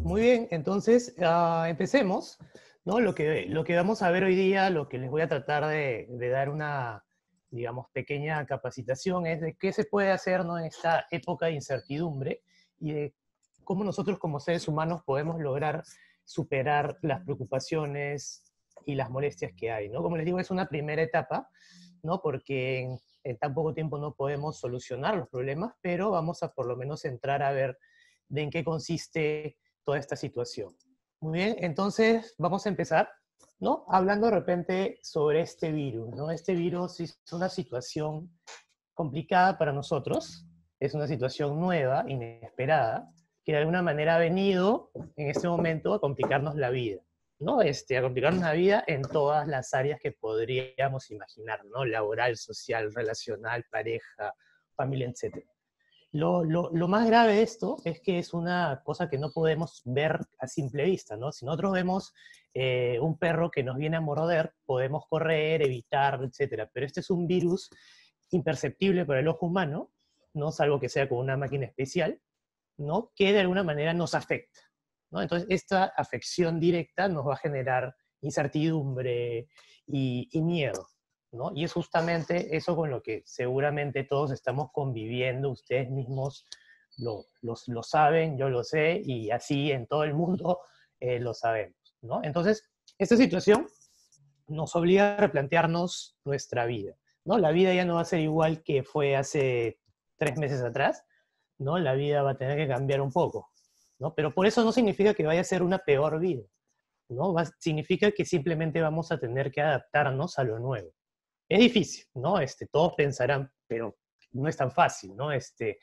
muy bien, entonces ah, empecemos. ¿no? Lo, que, lo que vamos a ver hoy día, lo que les voy a tratar de, dar una, digamos, pequeña capacitación es de qué se puede hacer ¿no? en esta época de incertidumbre y de cómo nosotros como seres humanos podemos lograr superar las preocupaciones y las molestias que hay. ¿no? Como les digo, es una primera etapa, ¿no? porque en, tan poco tiempo no podemos solucionar los problemas, pero vamos a por lo menos entrar a ver de en qué consiste toda esta situación. Muy bien, entonces vamos a empezar, ¿no? Hablando de repente sobre este virus, ¿no? Este virus es una situación complicada para nosotros, es una situación nueva, inesperada, que de alguna manera ha venido en este momento a complicarnos la vida, ¿no? Este, a complicarnos la vida en todas las áreas que podríamos imaginar, ¿no? Laboral, social, relacional, pareja, familia, etc. Lo, más grave de esto es que es una cosa que no podemos ver a simple vista, ¿no? Si nosotros vemos eh, un perro que nos viene a morder, podemos correr, evitar, etcétera. Pero este es un virus imperceptible para el ojo humano, ¿no? Salvo que sea con una máquina especial, ¿no? Que de alguna manera nos afecta, ¿no? Entonces, esta afección directa nos va a generar incertidumbre y, y miedo, y es justamente eso con lo que seguramente todos estamos conviviendo, ustedes mismos lo, saben, yo lo sé, y así en todo el mundo eh, lo sabemos, Entonces, esta situación nos obliga a replantearnos nuestra vida, ¿no? La vida ya no va a ser igual que fue hace tres meses atrás, ¿no? La vida va a tener que cambiar un poco, Pero por eso no significa que vaya a ser una peor vida, ¿no? significa que simplemente vamos a tener que adaptarnos a lo nuevo, es difícil, ¿no? Este, todos pensarán, pero no es tan fácil, ¿no? Este,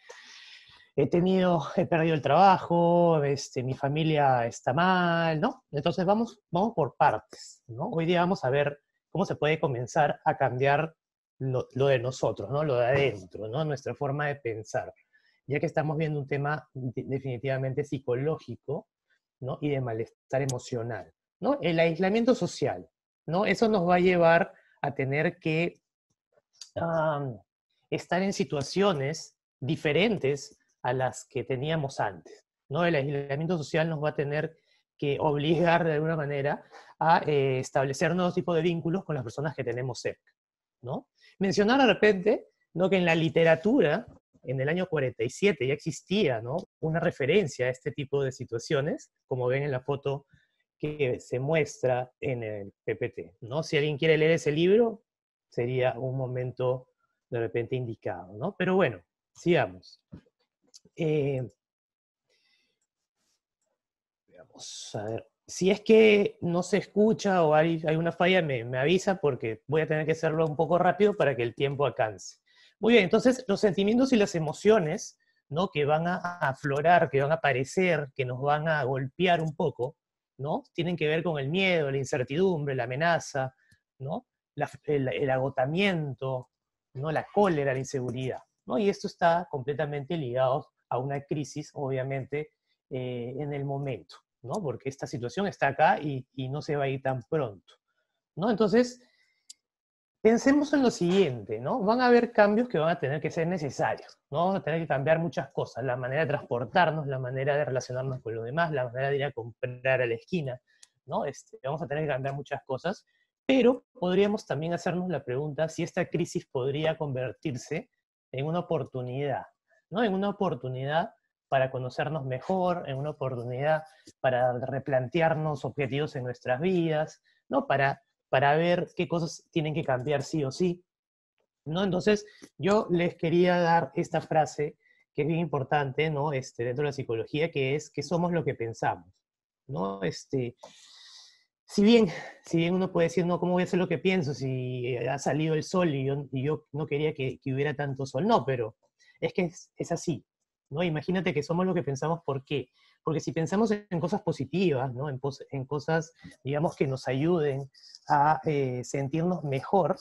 he tenido, he perdido el trabajo, este, mi familia está mal, ¿no? Entonces vamos, vamos por partes, ¿no? Hoy día vamos a ver cómo se puede comenzar a cambiar lo, de nosotros, ¿no? Lo de adentro, ¿no? Nuestra forma de pensar, ya que estamos viendo un tema definitivamente psicológico, ¿no? Y de malestar emocional, ¿no? El aislamiento social, ¿no? Eso nos va a llevar a tener que estar en situaciones diferentes a las que teníamos antes. ¿no? El aislamiento social nos va a tener que obligar de alguna manera a eh, establecer nuevos tipos de vínculos con las personas que tenemos cerca. ¿no? Mencionar de repente ¿no? que en la literatura, en el año 47, ya existía ¿no? una referencia a este tipo de situaciones, como ven en la foto que se muestra en el PPT. ¿no? Si alguien quiere leer ese libro, sería un momento de repente indicado. ¿no? Pero bueno, sigamos. Eh, si es que no se escucha o hay, una falla, me, me avisa porque voy a tener que hacerlo un poco rápido para que el tiempo alcance. Muy bien, entonces los sentimientos y las emociones ¿no? que van a aflorar, que van a aparecer, que nos van a golpear un poco, ¿no? Tienen que ver con el miedo, la incertidumbre, la amenaza, ¿no? el, agotamiento, ¿no? La cólera, la inseguridad, ¿no? Y esto está completamente ligado a una crisis, obviamente, eh, en el momento, Porque esta situación está acá y, no se va a ir tan pronto, ¿no? Entonces, Pensemos en lo siguiente, ¿no? Van a haber cambios que van a tener que ser necesarios, ¿no? Vamos a tener que cambiar muchas cosas, la manera de transportarnos, la manera de relacionarnos con los demás, la manera de ir a comprar a la esquina, ¿no? Este, vamos a tener que cambiar muchas cosas, pero podríamos también hacernos la pregunta si esta crisis podría convertirse en una oportunidad, ¿no? En una oportunidad para conocernos mejor, en una oportunidad para replantearnos objetivos en nuestras vidas, ¿no? Para para ver qué cosas tienen que cambiar sí o sí. ¿no? Entonces, yo les quería dar esta frase que es bien importante ¿no? este, dentro de la psicología, que es que somos lo que pensamos. ¿no? Este, si, bien, si bien uno puede decir, no, ¿cómo voy a hacer lo que pienso si eh, ha salido el sol y yo, y yo no quería que, hubiera tanto sol? No, pero es que es, es así. ¿no? Imagínate que somos lo que pensamos, ¿por qué? porque si pensamos en cosas positivas, en, cosas, digamos, que nos ayuden a eh, sentirnos mejor,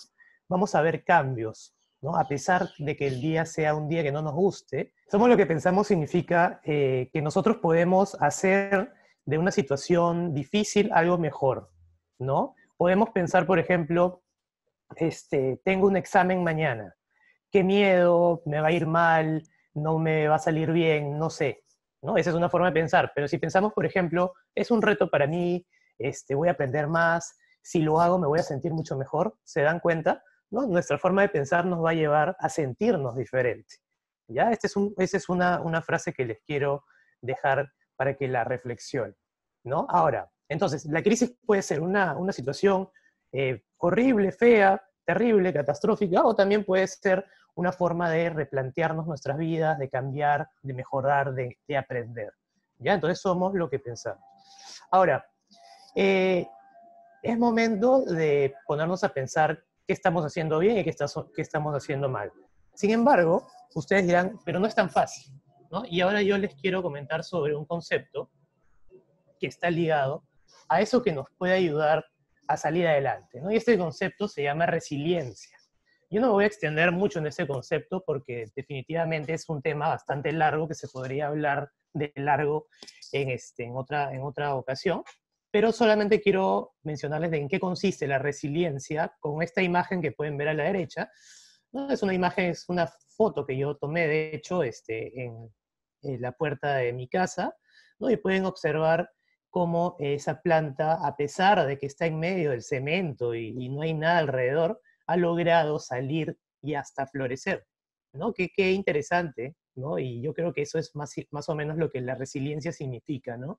vamos a ver cambios. ¿no? A pesar de que el día sea un día que no nos guste, somos lo que pensamos significa eh, que nosotros podemos hacer de una situación difícil algo mejor, ¿no? Podemos pensar, por ejemplo, este, tengo un examen mañana, qué miedo, me va a ir mal, no me va a salir bien, no sé. Esa es una forma de pensar, pero si pensamos, por ejemplo, es un reto para mí, este, voy a aprender más, si lo hago me voy a sentir mucho mejor, se dan cuenta, Nuestra forma de pensar nos va a llevar a sentirnos diferente, ¿ya? Este es esa es una, frase que les quiero dejar para que la reflexionen, ¿no? Ahora, entonces, la crisis puede ser una, situación eh, horrible, fea, terrible, catastrófica, o también puede ser una forma de replantearnos nuestras vidas, de cambiar, de mejorar, de, aprender. ¿Ya? Entonces somos lo que pensamos. Ahora, eh, es momento de ponernos a pensar qué estamos haciendo bien y qué, está, qué estamos haciendo mal. Sin embargo, ustedes dirán, pero no es tan fácil. ¿no? Y ahora yo les quiero comentar sobre un concepto que está ligado a eso que nos puede ayudar a salir adelante. Y este concepto se llama resiliencia. Yo no voy a extender mucho en ese concepto porque definitivamente es un tema bastante largo que se podría hablar de largo en, este, en, otra, en otra ocasión, pero solamente quiero mencionarles en qué consiste la resiliencia con esta imagen que pueden ver a la derecha. Es una imagen, es una foto que yo tomé, de hecho, este, en, la puerta de mi casa, ¿no? y pueden observar cómo esa planta, a pesar de que está en medio del cemento y, no hay nada alrededor, ha logrado salir y hasta florecer. ¿no? Qué, interesante, ¿no? Y yo creo que eso es más, más o menos lo que la resiliencia significa, ¿no?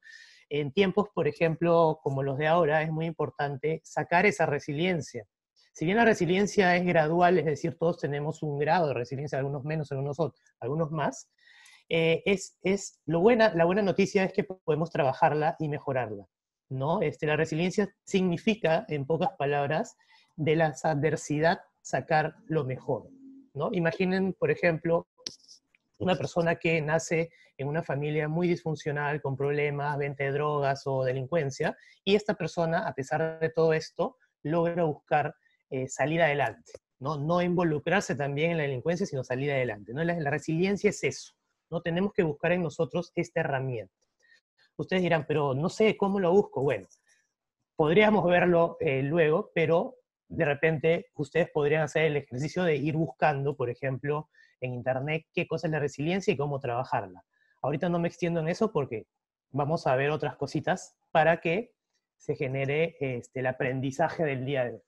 En tiempos, por ejemplo, como los de ahora, es muy importante sacar esa resiliencia. Si bien la resiliencia es gradual, es decir, todos tenemos un grado de resiliencia, algunos menos, algunos más, eh, es, lo buena, la buena noticia es que podemos trabajarla y mejorarla. ¿no? Este, la resiliencia significa, en pocas palabras, de la adversidad sacar lo mejor. ¿no? Imaginen, por ejemplo, una persona que nace en una familia muy disfuncional, con problemas, venta de drogas o delincuencia, y esta persona, a pesar de todo esto, logra buscar eh, salir adelante, ¿no? no involucrarse también en la delincuencia, sino salir adelante. ¿no? la, resiliencia es eso, ¿no? Tenemos que buscar en nosotros esta herramienta. Ustedes dirán, pero no sé cómo lo busco. Bueno, podríamos verlo eh, luego, pero de repente ustedes podrían hacer el ejercicio de ir buscando, por ejemplo, en Internet qué cosa es la resiliencia y cómo trabajarla. Ahorita no me extiendo en eso porque vamos a ver otras cositas para que se genere este, el aprendizaje del día de hoy.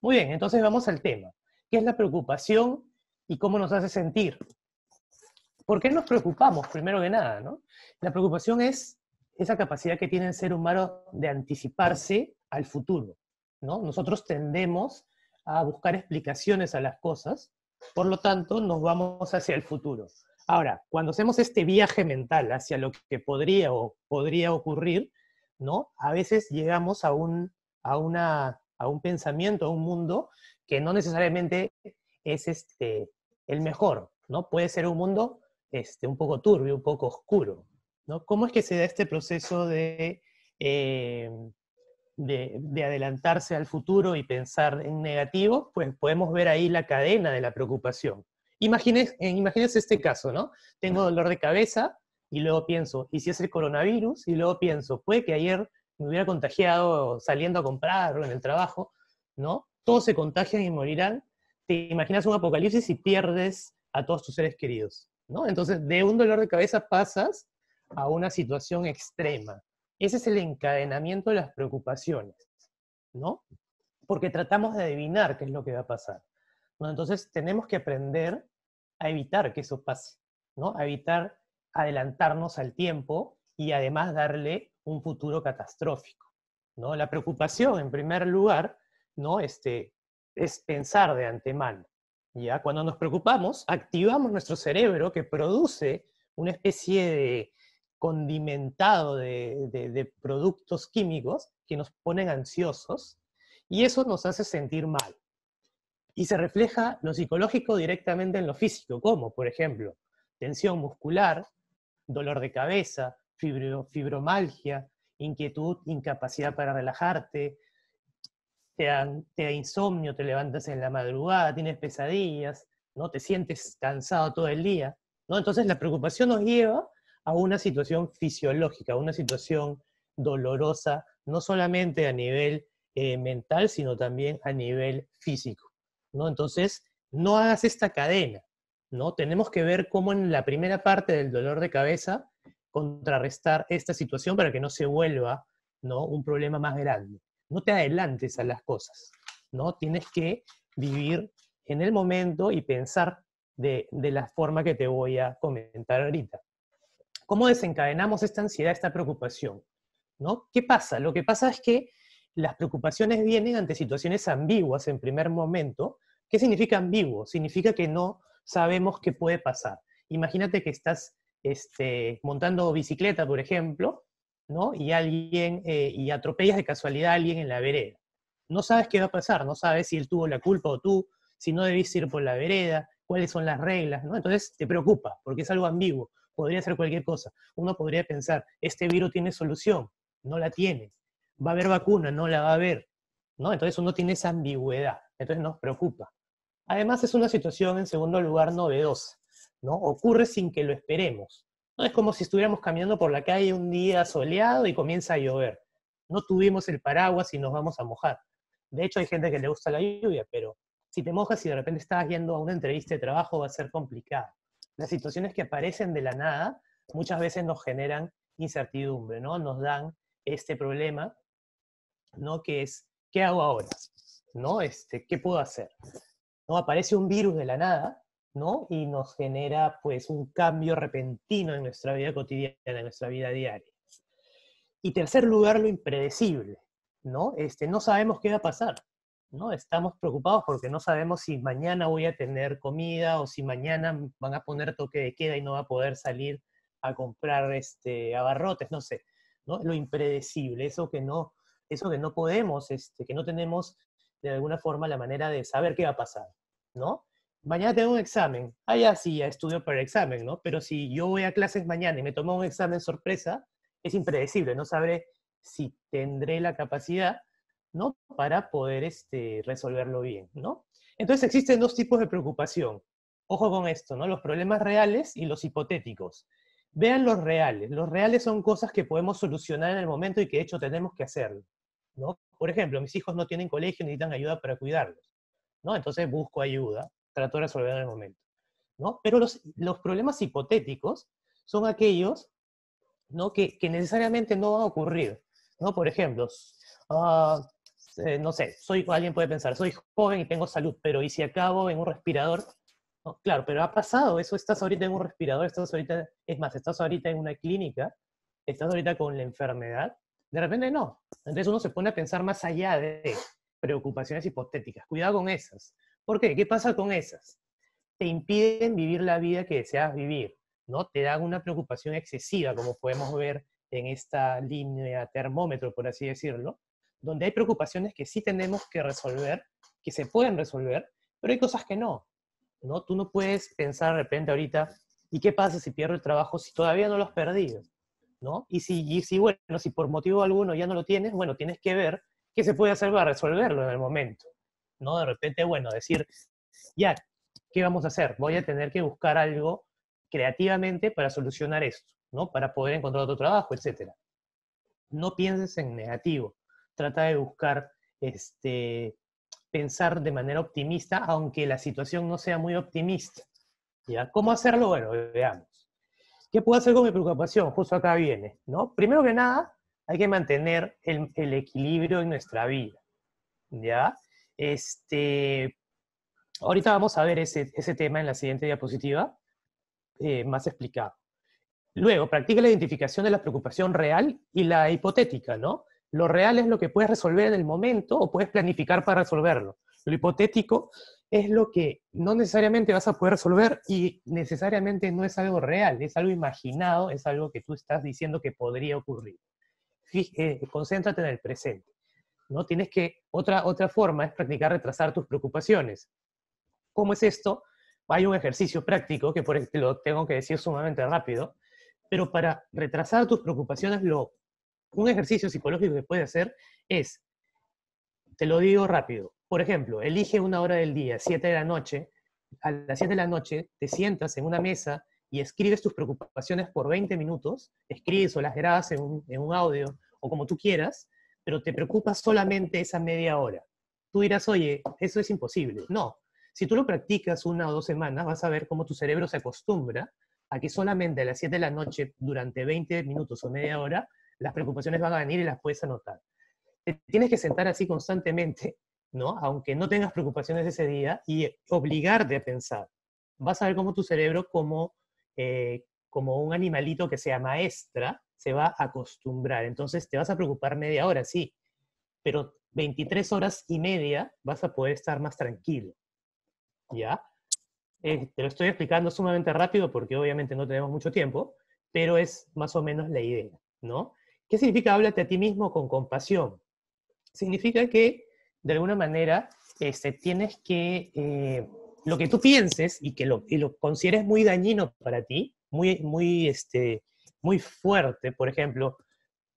Muy bien, entonces vamos al tema. ¿Qué es la preocupación y cómo nos hace sentir? ¿Por qué nos preocupamos, primero que nada? ¿no? La preocupación es esa capacidad que tiene el ser humano de anticiparse al futuro. ¿no? Nosotros tendemos a buscar explicaciones a las cosas, por lo tanto nos vamos hacia el futuro. Ahora, cuando hacemos este viaje mental hacia lo que podría o podría ocurrir, ¿no? A veces llegamos a un, a una, a un pensamiento, a un mundo que no necesariamente es este, el mejor, ¿no? Puede ser un mundo este, un poco turbio, un poco oscuro. ¿no? ¿Cómo es que se da este proceso eh, de, adelantarse al futuro y pensar en negativo? Pues podemos ver ahí la cadena de la preocupación. Eh, imagínense, este caso, ¿no? Tengo dolor de cabeza y luego pienso, ¿y si es el coronavirus? Y luego pienso, puede que ayer me hubiera contagiado saliendo a comprar o en el trabajo, ¿no? Todos se contagian y morirán. Te imaginas un apocalipsis y pierdes a todos tus seres queridos. Entonces, de un dolor de cabeza pasas a una situación extrema. Ese es el encadenamiento de las preocupaciones, ¿no? Porque tratamos de adivinar qué es lo que va a pasar. Entonces, tenemos que aprender a evitar que eso pase, ¿no? A evitar adelantarnos al tiempo y además darle un futuro catastrófico, La preocupación, en primer lugar, ¿no? Este, es pensar de antemano, ¿ya? Cuando nos preocupamos, activamos nuestro cerebro que produce una especie de condimentado de, de productos químicos que nos ponen ansiosos y eso nos hace sentir mal. Y se refleja lo psicológico directamente en lo físico, como por ejemplo tensión muscular, dolor de cabeza, fibromalgia, inquietud, incapacidad para relajarte, te da, insomnio, te levantas en la madrugada, tienes pesadillas, no te sientes cansado todo el día. ¿no? Entonces la preocupación nos lleva a una situación fisiológica, a una situación dolorosa, no solamente a nivel eh, mental, sino también a nivel físico. ¿no? Entonces, no hagas esta cadena. ¿no? Tenemos que ver cómo en la primera parte del dolor de cabeza contrarrestar esta situación para que no se vuelva ¿no? un problema más grande no te adelantes a las cosas, ¿no? Tienes que vivir en el momento y pensar de, la forma que te voy a comentar ahorita. ¿Cómo desencadenamos esta ansiedad, esta preocupación? ¿No? ¿Qué pasa? Lo que pasa es que las preocupaciones vienen ante situaciones ambiguas en primer momento. ¿Qué significa ambiguo? Significa que no sabemos qué puede pasar. Imagínate que estás este, montando bicicleta, por ejemplo, ¿no? Y alguien, eh, y atropellas de casualidad a alguien en la vereda. No sabes qué va a pasar, no sabes si él tuvo la culpa o tú, si no debiste ir por la vereda, cuáles son las reglas, ¿no? Entonces te preocupa, porque es algo ambiguo, podría ser cualquier cosa. Uno podría pensar, este virus tiene solución, no la tiene, va a haber vacuna, no la va a haber, ¿no? Entonces uno tiene esa ambigüedad, entonces nos preocupa. Además es una situación, en segundo lugar, novedosa, ¿no? Ocurre sin que lo esperemos. ¿no? Es como si estuviéramos caminando por la calle un día soleado y comienza a llover. No tuvimos el paraguas y nos vamos a mojar. De hecho, hay gente que le gusta la lluvia, pero si te mojas y de repente estás yendo a una entrevista de trabajo va a ser complicado. Las situaciones que aparecen de la nada muchas veces nos generan incertidumbre, ¿no? Nos dan este problema, ¿no? Que es, ¿qué hago ahora? ¿No? Este, ¿Qué puedo hacer? ¿No? Aparece un virus de la nada y nos genera pues un cambio repentino en nuestra vida cotidiana, en nuestra vida diaria. Y tercer lugar, lo impredecible, ¿no? Este, no sabemos qué va a pasar, ¿no? Estamos preocupados porque no sabemos si mañana voy a tener comida o si mañana van a poner toque de queda y no va a poder salir a comprar este, abarrotes, no sé, ¿no? Lo impredecible, eso que no, eso que no podemos, este, que no tenemos de alguna forma la manera de saber qué va a pasar, ¿no? mañana tengo un examen. Ah, ya sí, ya estudio para el examen, ¿no? Pero si yo voy a clases mañana y me tomo un examen sorpresa, es impredecible, no sabré si tendré la capacidad, ¿no? Para poder este, resolverlo bien, ¿no? Entonces existen dos tipos de preocupación. Ojo con esto, ¿no? Los problemas reales y los hipotéticos. Vean los reales. Los reales son cosas que podemos solucionar en el momento y que de hecho tenemos que hacerlo, ¿no? Por ejemplo, mis hijos no tienen colegio, necesitan ayuda para cuidarlos, ¿no? Entonces busco ayuda, trató de resolver en el momento. ¿no? Pero los, problemas hipotéticos son aquellos ¿no? que, necesariamente no van a ocurrir. ¿no? Por ejemplo, ah, eh, no sé, soy, alguien puede pensar, soy joven y tengo salud, pero ¿y si acabo en un respirador? claro, pero ha pasado, eso estás ahorita en un respirador, estás ahorita, es más, estás ahorita en una clínica, estás ahorita con la enfermedad, de repente no. Entonces uno se pone a pensar más allá de preocupaciones hipotéticas, cuidado con esas, ¿Por qué? ¿Qué pasa con esas? Te impiden vivir la vida que deseas vivir, ¿no? Te dan una preocupación excesiva, como podemos ver en esta línea termómetro, por así decirlo, donde hay preocupaciones que sí tenemos que resolver, que se pueden resolver, pero hay cosas que no, ¿no? Tú no puedes pensar de repente ahorita, ¿y qué pasa si pierdo el trabajo si todavía no lo has perdido? ¿No? Y si, y si, bueno, si por motivo alguno ya no lo tienes, bueno, tienes que ver qué se puede hacer para resolverlo en el momento. ¿no? De repente, bueno, decir, ya, ¿qué vamos a hacer? Voy a tener que buscar algo creativamente para solucionar esto, ¿no? Para poder encontrar otro trabajo, etc. No pienses en negativo. Trata de buscar, este, pensar de manera optimista, aunque la situación no sea muy optimista. ¿Ya? ¿Cómo hacerlo? Bueno, veamos. ¿Qué puedo hacer con mi preocupación? Justo acá viene, ¿no? Primero que nada, hay que mantener el, el equilibrio en nuestra vida, ¿ya? Este, ahorita vamos a ver ese, tema en la siguiente diapositiva, eh, más explicado. Luego, practica la identificación de la preocupación real y la hipotética, ¿no? Lo real es lo que puedes resolver en el momento o puedes planificar para resolverlo. Lo hipotético es lo que no necesariamente vas a poder resolver y necesariamente no es algo real, es algo imaginado, es algo que tú estás diciendo que podría ocurrir. Fíjate, eh, concéntrate en el presente. ¿no? Tienes que, otra, otra forma es practicar retrasar tus preocupaciones. ¿Cómo es esto? Hay un ejercicio práctico que por te lo tengo que decir sumamente rápido, pero para retrasar tus preocupaciones, lo, un ejercicio psicológico que puedes hacer es, te lo digo rápido, por ejemplo, elige una hora del día, 7 de la noche, a las 7 de la noche te sientas en una mesa y escribes tus preocupaciones por 20 minutos, escribes o las grabas en un audio o como tú quieras, pero te preocupa solamente esa media hora. Tú dirás, oye, eso es imposible. No, si tú lo practicas una o dos semanas, vas a ver cómo tu cerebro se acostumbra a que solamente a las 7 de la noche, durante 20 minutos o media hora, las preocupaciones van a venir y las puedes anotar. Te tienes que sentar así constantemente, ¿no? Aunque no tengas preocupaciones ese día y obligarte a pensar. Vas a ver cómo tu cerebro, como, eh, como un animalito que sea maestra, se va a acostumbrar. Entonces te vas a preocupar media hora, sí, pero 23 horas y media vas a poder estar más tranquilo. ¿Ya? Eh, te lo estoy explicando sumamente rápido porque obviamente no tenemos mucho tiempo, pero es más o menos la idea, ¿no? ¿Qué significa háblate a ti mismo con compasión? Significa que, de alguna manera, este, tienes que, eh, lo que tú pienses y que lo, lo consideres muy dañino para ti, muy, muy este, muy fuerte, por ejemplo,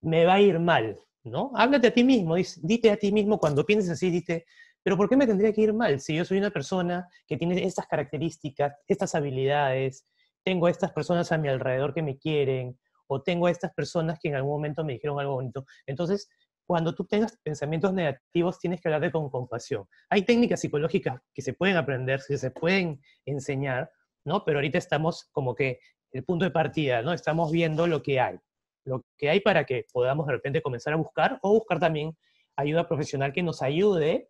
me va a ir mal, ¿no? Háblate a ti mismo, dite a ti mismo cuando pienses así, dite, pero ¿por qué me tendría que ir mal si yo soy una persona que tiene estas características, estas habilidades, tengo a estas personas a mi alrededor que me quieren, o tengo a estas personas que en algún momento me dijeron algo bonito? Entonces, cuando tú tengas pensamientos negativos, tienes que hablarte con compasión. Hay técnicas psicológicas que se pueden aprender, que se pueden enseñar, ¿no? Pero ahorita estamos como que el punto de partida, ¿no? Estamos viendo lo que hay, lo que hay para que podamos de repente comenzar a buscar o buscar también ayuda profesional que nos ayude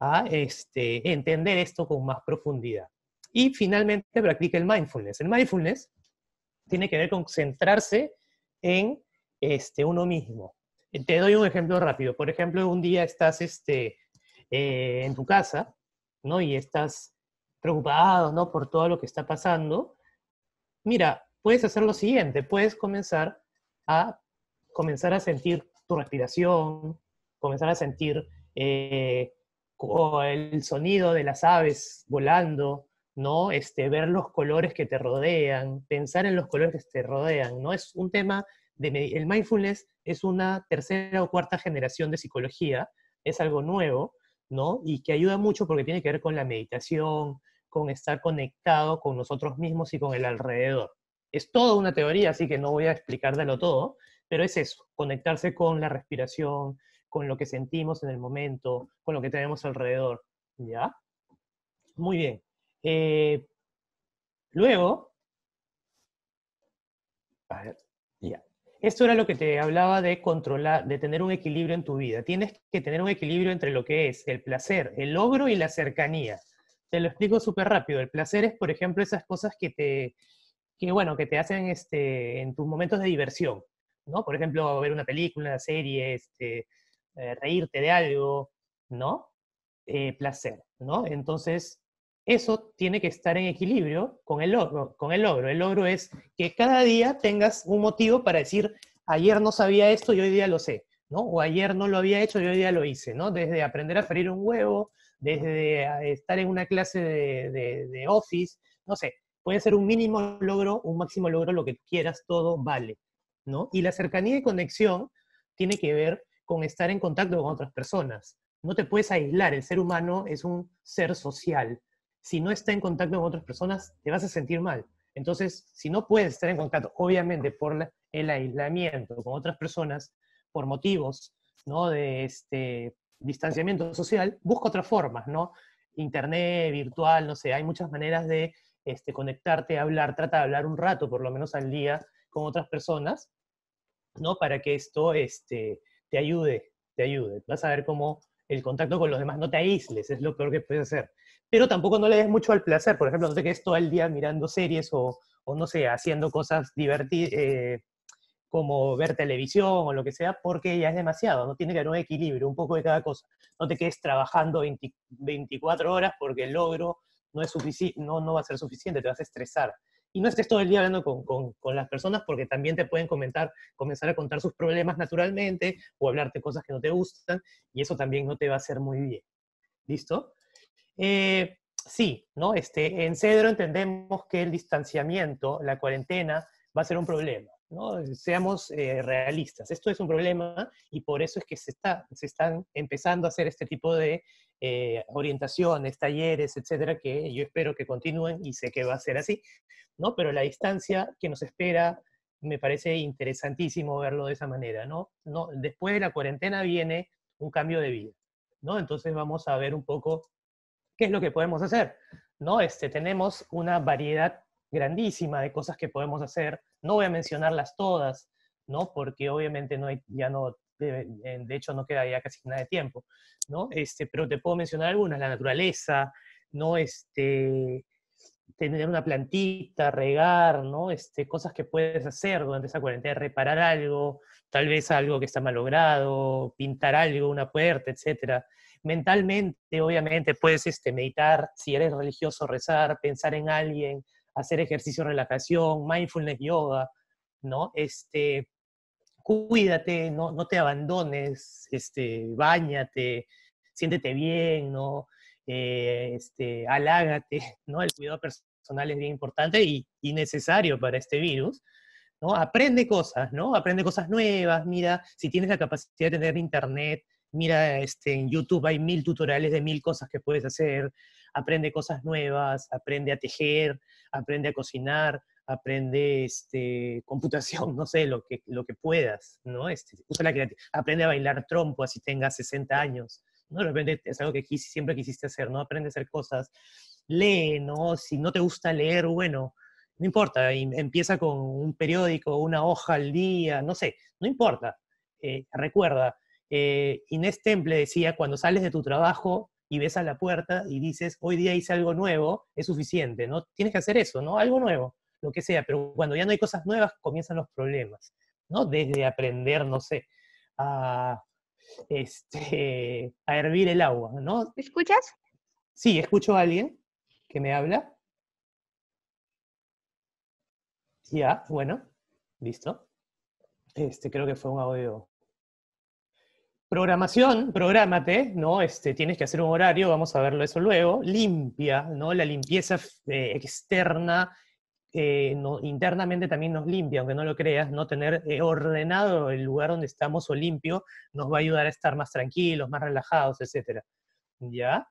a este, entender esto con más profundidad. Y finalmente practica el mindfulness. El mindfulness tiene que ver con centrarse en este, uno mismo. Te doy un ejemplo rápido. Por ejemplo, un día estás este, eh, en tu casa, ¿no? Y estás preocupado, Por todo lo que está pasando mira, puedes hacer lo siguiente, puedes comenzar a, comenzar a sentir tu respiración, comenzar a sentir eh, el sonido de las aves volando, ¿no? Este, ver los colores que te rodean, pensar en los colores que te rodean, ¿no? Es un tema de... El mindfulness es una tercera o cuarta generación de psicología, es algo nuevo, ¿no? Y que ayuda mucho porque tiene que ver con la meditación, con estar conectado con nosotros mismos y con el alrededor. Es toda una teoría, así que no voy a explicártelo todo, pero es eso, conectarse con la respiración, con lo que sentimos en el momento, con lo que tenemos alrededor, ¿ya? Muy bien. Eh, luego, ya. Esto era lo que te hablaba de controlar, de tener un equilibrio en tu vida. Tienes que tener un equilibrio entre lo que es el placer, el logro y la cercanía. Te lo explico súper rápido. El placer es, por ejemplo, esas cosas que te, bueno, que te hacen este, en tus momentos de diversión, ¿no? Por ejemplo, ver una película, una serie, este, eh, reírte de algo, ¿no? Eh, placer, ¿no? Entonces, eso tiene que estar en equilibrio con el logro. Con el logro, el logro es que cada día tengas un motivo para decir, ayer no sabía esto y hoy día lo sé, O ayer no lo había hecho y hoy día lo hice, ¿no? Desde aprender a freír un huevo, desde estar en una clase de, office, no sé, puede ser un mínimo logro, un máximo logro, lo que quieras, todo vale, ¿no? Y la cercanía y conexión tiene que ver con estar en contacto con otras personas. No te puedes aislar, el ser humano es un ser social. Si no está en contacto con otras personas, te vas a sentir mal. Entonces, si no puedes estar en contacto, obviamente por el aislamiento con otras personas, por motivos, ¿no? De este, distanciamiento social, busca otras formas, ¿no? Internet, virtual, no sé, hay muchas maneras de este, conectarte, hablar, trata de hablar un rato, por lo menos al día, con otras personas, ¿no? Para que esto este, te ayude, te ayude. Vas a ver cómo el contacto con los demás no te aísles, es lo peor que puedes hacer. Pero tampoco no le des mucho al placer, por ejemplo, no te quedes todo el día mirando series o, o no sé, haciendo cosas divertidas, eh, como ver televisión o lo que sea, porque ya es demasiado, no tiene que haber un equilibrio, un poco de cada cosa. No te quedes trabajando 24 horas porque el logro no, es no, no va a ser suficiente, te vas a estresar. Y no estés todo el día hablando con, las personas porque también te pueden comentar, comenzar a contar sus problemas naturalmente o hablarte cosas que no te gustan y eso también no te va a hacer muy bien. ¿Listo? Eh, sí, ¿no? Este, en Cedro entendemos que el distanciamiento, la cuarentena, va a ser un problema ¿no? Seamos eh, realistas. Esto es un problema y por eso es que se, está, se están empezando a hacer este tipo de eh, orientaciones, talleres, etcétera, que yo espero que continúen y sé que va a ser así, ¿no? Pero la distancia que nos espera me parece interesantísimo verlo de esa manera, ¿no? no después de la cuarentena viene un cambio de vida, ¿no? Entonces vamos a ver un poco qué es lo que podemos hacer, ¿no? Este, tenemos una variedad grandísima de cosas que podemos hacer. No voy a mencionarlas todas, ¿no? Porque obviamente no hay, ya no, eh, de, hecho no queda ya casi nada de tiempo, ¿no? Este, pero te puedo mencionar algunas, la naturaleza, ¿no? Este, tener una plantita, regar, ¿no? Este, cosas que puedes hacer durante esa cuarentena, reparar algo, tal vez algo que está malogrado, pintar algo, una puerta, etcétera. Mentalmente, obviamente, puedes este, meditar, si eres religioso, rezar, pensar en alguien, hacer ejercicio, relajación, mindfulness, yoga, ¿no? Este, cuídate, no, no te abandones, este, bañate, siéntete bien, ¿no? Eh, este, halágate, ¿no? El cuidado personal es bien importante y, y necesario para este virus. ¿no? Aprende cosas, ¿no? Aprende cosas nuevas, mira, si tienes la capacidad de tener internet, mira, este, en YouTube hay mil tutoriales de mil cosas que puedes hacer, aprende cosas nuevas, aprende a tejer, aprende a cocinar, aprende este, computación, no sé, lo que, lo que puedas, ¿no? Este, aprende a bailar trompo así tengas 60 años, ¿no? De repente es algo que siempre quisiste hacer, ¿no? Aprende a hacer cosas, lee, ¿no? Si no te gusta leer, bueno, no importa, empieza con un periódico, una hoja al día, no sé, no importa. Eh, recuerda, eh, Inés Temple decía, cuando sales de tu trabajo, y ves a la puerta y dices, hoy día hice algo nuevo, es suficiente, ¿no? Tienes que hacer eso, ¿no? Algo nuevo, lo que sea, pero cuando ya no hay cosas nuevas, comienzan los problemas, ¿no? Desde aprender, no sé, a, este, a hervir el agua, ¿no? ¿Escuchas? Sí, escucho a alguien que me habla. Ya, bueno, listo. Este creo que fue un audio Programación, prográmate, ¿no? Este, tienes que hacer un horario, vamos a verlo eso luego. Limpia, ¿no? La limpieza eh, externa, eh, no, internamente también nos limpia, aunque no lo creas, no tener eh, ordenado el lugar donde estamos o limpio nos va a ayudar a estar más tranquilos, más relajados, etc. ¿Ya?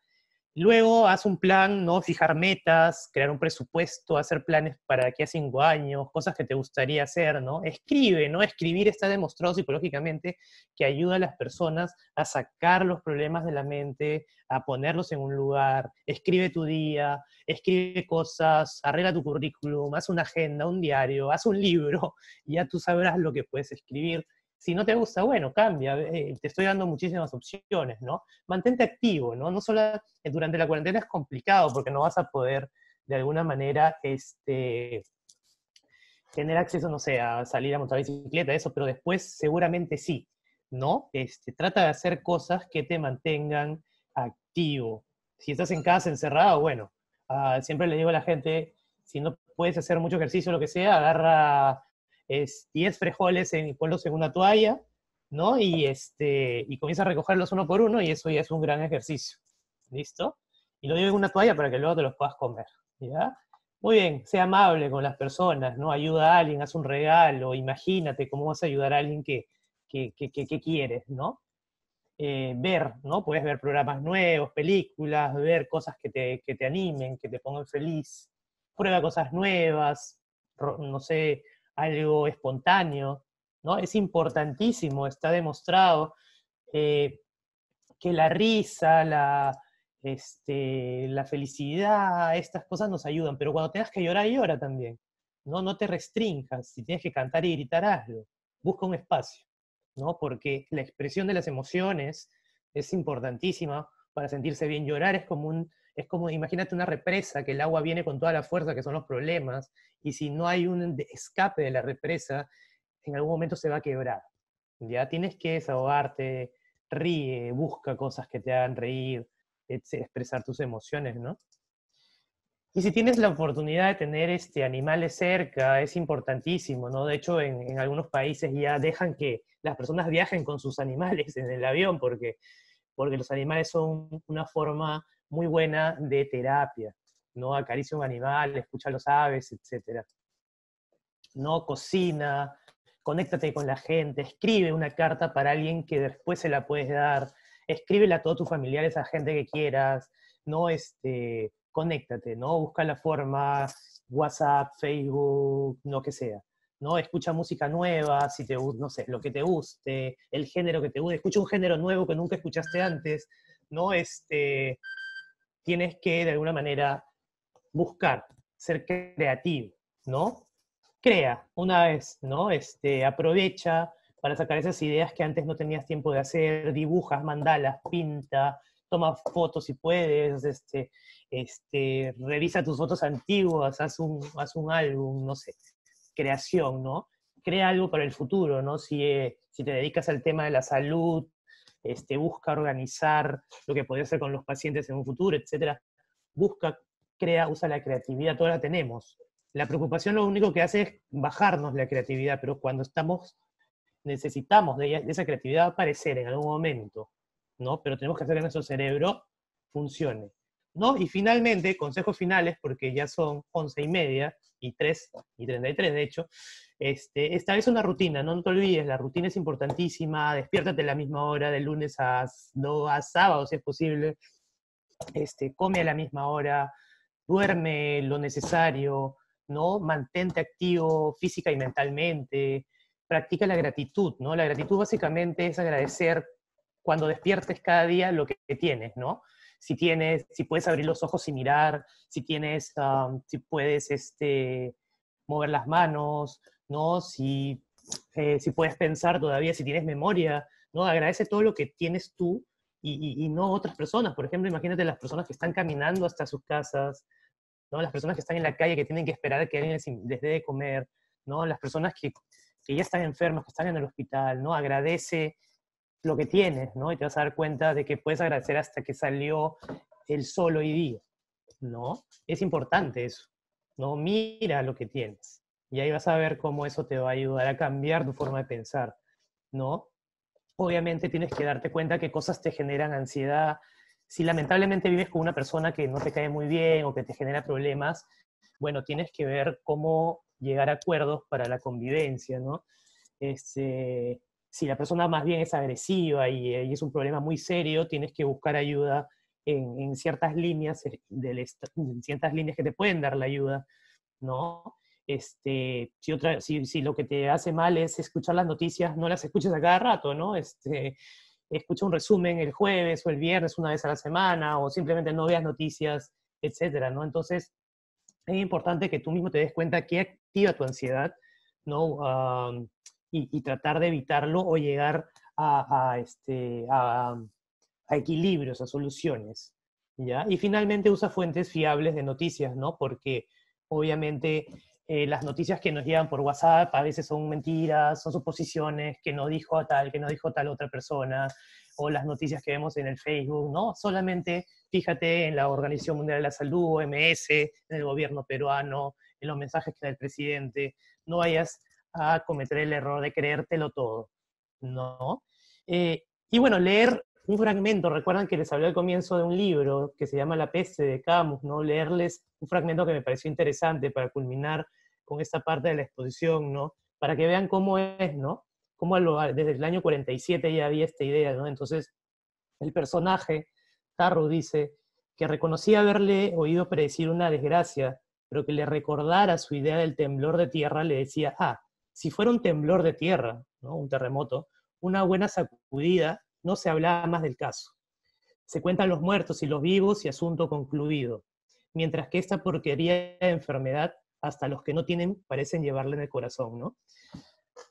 Luego haz un plan, ¿no? Fijar metas, crear un presupuesto, hacer planes para aquí a cinco años, cosas que te gustaría hacer, ¿no? Escribe, ¿no? Escribir está demostrado psicológicamente que ayuda a las personas a sacar los problemas de la mente, a ponerlos en un lugar. Escribe tu día, escribe cosas, arregla tu currículum, haz una agenda, un diario, haz un libro, y ya tú sabrás lo que puedes escribir si no te gusta, bueno, cambia, eh, te estoy dando muchísimas opciones, ¿no? Mantente activo, ¿no? No solo eh, durante la cuarentena es complicado porque no vas a poder de alguna manera este, tener acceso, no sé, a salir a montar bicicleta, eso, pero después seguramente sí, ¿no? Este, trata de hacer cosas que te mantengan activo. Si estás en casa encerrado, bueno, ah, siempre le digo a la gente, si no puedes hacer mucho ejercicio lo que sea, agarra es 10 frijoles en ponlos en una toalla, ¿no? Y, este, y comienza a recogerlos uno por uno y eso ya es un gran ejercicio. ¿Listo? Y lo llevo en una toalla para que luego te los puedas comer, ¿ya? Muy bien, sea amable con las personas, ¿no? Ayuda a alguien, haz un regalo, imagínate cómo vas a ayudar a alguien que, que, quieres, ¿no? Eh, ver, ¿no? Puedes ver programas nuevos, películas, ver cosas que te, que te animen, que te pongan feliz, prueba cosas nuevas, no sé, algo espontáneo, ¿no? Es importantísimo, está demostrado eh, que la risa, la, este, la felicidad, estas cosas nos ayudan, pero cuando tengas que llorar, llora también. No, no te restringas, si tienes que cantar y gritar, hazlo. Busca un espacio, ¿no? Porque la expresión de las emociones es importantísima para sentirse bien. Llorar es como un es como, imagínate una represa, que el agua viene con toda la fuerza, que son los problemas, y si no hay un escape de la represa, en algún momento se va a quebrar. Ya tienes que desahogarte, ríe, busca cosas que te hagan reír, expresar tus emociones, ¿no? Y si tienes la oportunidad de tener este, animales cerca, es importantísimo, ¿no? De hecho, en algunos países ya dejan que las personas viajen con sus animales en el avión, porque porque los animales son una forma muy buena de terapia. No acaricia un animal, escucha a los aves, etc. No cocina, conéctate con la gente, escribe una carta para alguien que después se la puedes dar, escríbela a todos tus familiares, a gente que quieras, no este, conéctate, ¿no? Busca la forma, WhatsApp, Facebook, no que sea. ¿no? Escucha música nueva, si te no sé, lo que te guste, el género que te guste, escucha un género nuevo que nunca escuchaste antes, ¿no? Este, tienes que, de alguna manera, buscar, ser creativo, ¿no? Crea una vez, ¿no? Este, aprovecha para sacar esas ideas que antes no tenías tiempo de hacer, dibujas, mandalas, pinta, toma fotos si puedes, este, este, revisa tus fotos antiguas, haz un, haz un álbum, no sé creación, ¿no? Crea algo para el futuro, ¿no? Si, eh, te dedicas al tema de la salud, este, busca organizar lo que podría hacer con los pacientes en un futuro, etcétera. Busca, crea, usa la creatividad, toda la tenemos. La preocupación lo único que hace es bajarnos la creatividad, pero cuando estamos, necesitamos de, de esa creatividad aparecer en algún momento, ¿no? Pero tenemos que hacer que nuestro cerebro funcione. ¿no? Y finalmente, consejos finales, porque ya son once y media y tres, y tres de hecho, este, vez una rutina, no, te olvides, la rutina es importantísima, despiértate a la misma hora, de lunes a, a sábado si es posible, este, come a la misma hora, duerme lo necesario, ¿no? Mantente activo física y mentalmente, practica la gratitud, ¿no? La gratitud básicamente es agradecer cuando despiertes cada día lo que tienes, ¿no? si tienes, si puedes abrir los ojos y mirar, si tienes, si puedes este, mover las manos, ¿no? Si, eh, si puedes pensar todavía, si tienes memoria, ¿no? Agradece todo lo que tienes tú y, y, no otras personas. Por ejemplo, imagínate las personas que están caminando hasta sus casas, ¿no? Las personas que están en la calle que tienen que esperar que alguien les dé de comer, ¿no? Las personas que, que ya están enfermas, que están en el hospital, ¿no? Agradece lo que tienes, ¿no? Y te vas a dar cuenta de que puedes agradecer hasta que salió el sol hoy día, ¿no? Es importante eso, ¿no? Mira lo que tienes y ahí vas a ver cómo eso te va a ayudar a cambiar tu forma de pensar, ¿no? Obviamente tienes que darte cuenta que cosas te generan ansiedad. Si lamentablemente vives con una persona que no te cae muy bien o que te genera problemas, bueno, tienes que ver cómo llegar a acuerdos para la convivencia, ¿no? Este, si la persona más bien es agresiva eh, y, es un problema muy serio, tienes que buscar ayuda en, ciertas líneas, en ciertas líneas que te pueden dar la ayuda, ¿no? Este, si, lo que te hace mal es escuchar las noticias, no las escuches a cada rato, ¿no? Este, escucha un resumen el jueves o el viernes una vez a la semana o simplemente no veas noticias, etcétera, ¿no? Entonces, es importante que tú mismo te des cuenta qué activa tu ansiedad, ¿no? y, tratar de evitarlo o llegar a, este, equilibrios, a soluciones. ¿ya? Y finalmente usa fuentes fiables de noticias, ¿no? Porque obviamente eh, las noticias que nos llegan por WhatsApp a veces son mentiras, son suposiciones, que no dijo a tal, que no dijo tal otra persona, o las noticias que vemos en el Facebook, ¿no? Solamente fíjate en la Organización Mundial de la Salud, OMS, en el gobierno peruano, en los mensajes que da el presidente, no vayas a cometer el error de creértelo todo, ¿no? Eh, y bueno, leer un fragmento, recuerdan que les hablé al comienzo de un libro que se llama La peste de Camus, ¿no? Leerles un fragmento que me pareció interesante para culminar con esta parte de la exposición, ¿no? Para que vean cómo es, ¿no? Cómo lo, desde el año 47 ya había esta idea, ¿no? Entonces, el personaje, Tarro dice, que reconocía haberle oído predecir una desgracia, pero que le recordara su idea del temblor de tierra, le decía, ah, si fuera un temblor de tierra, un terremoto, una buena sacudida, no se hablaba más del caso. Se cuentan los muertos y los vivos y asunto concluido, mientras que esta porquería de enfermedad, hasta los que no tienen, parecen llevarle en el corazón, ¿no?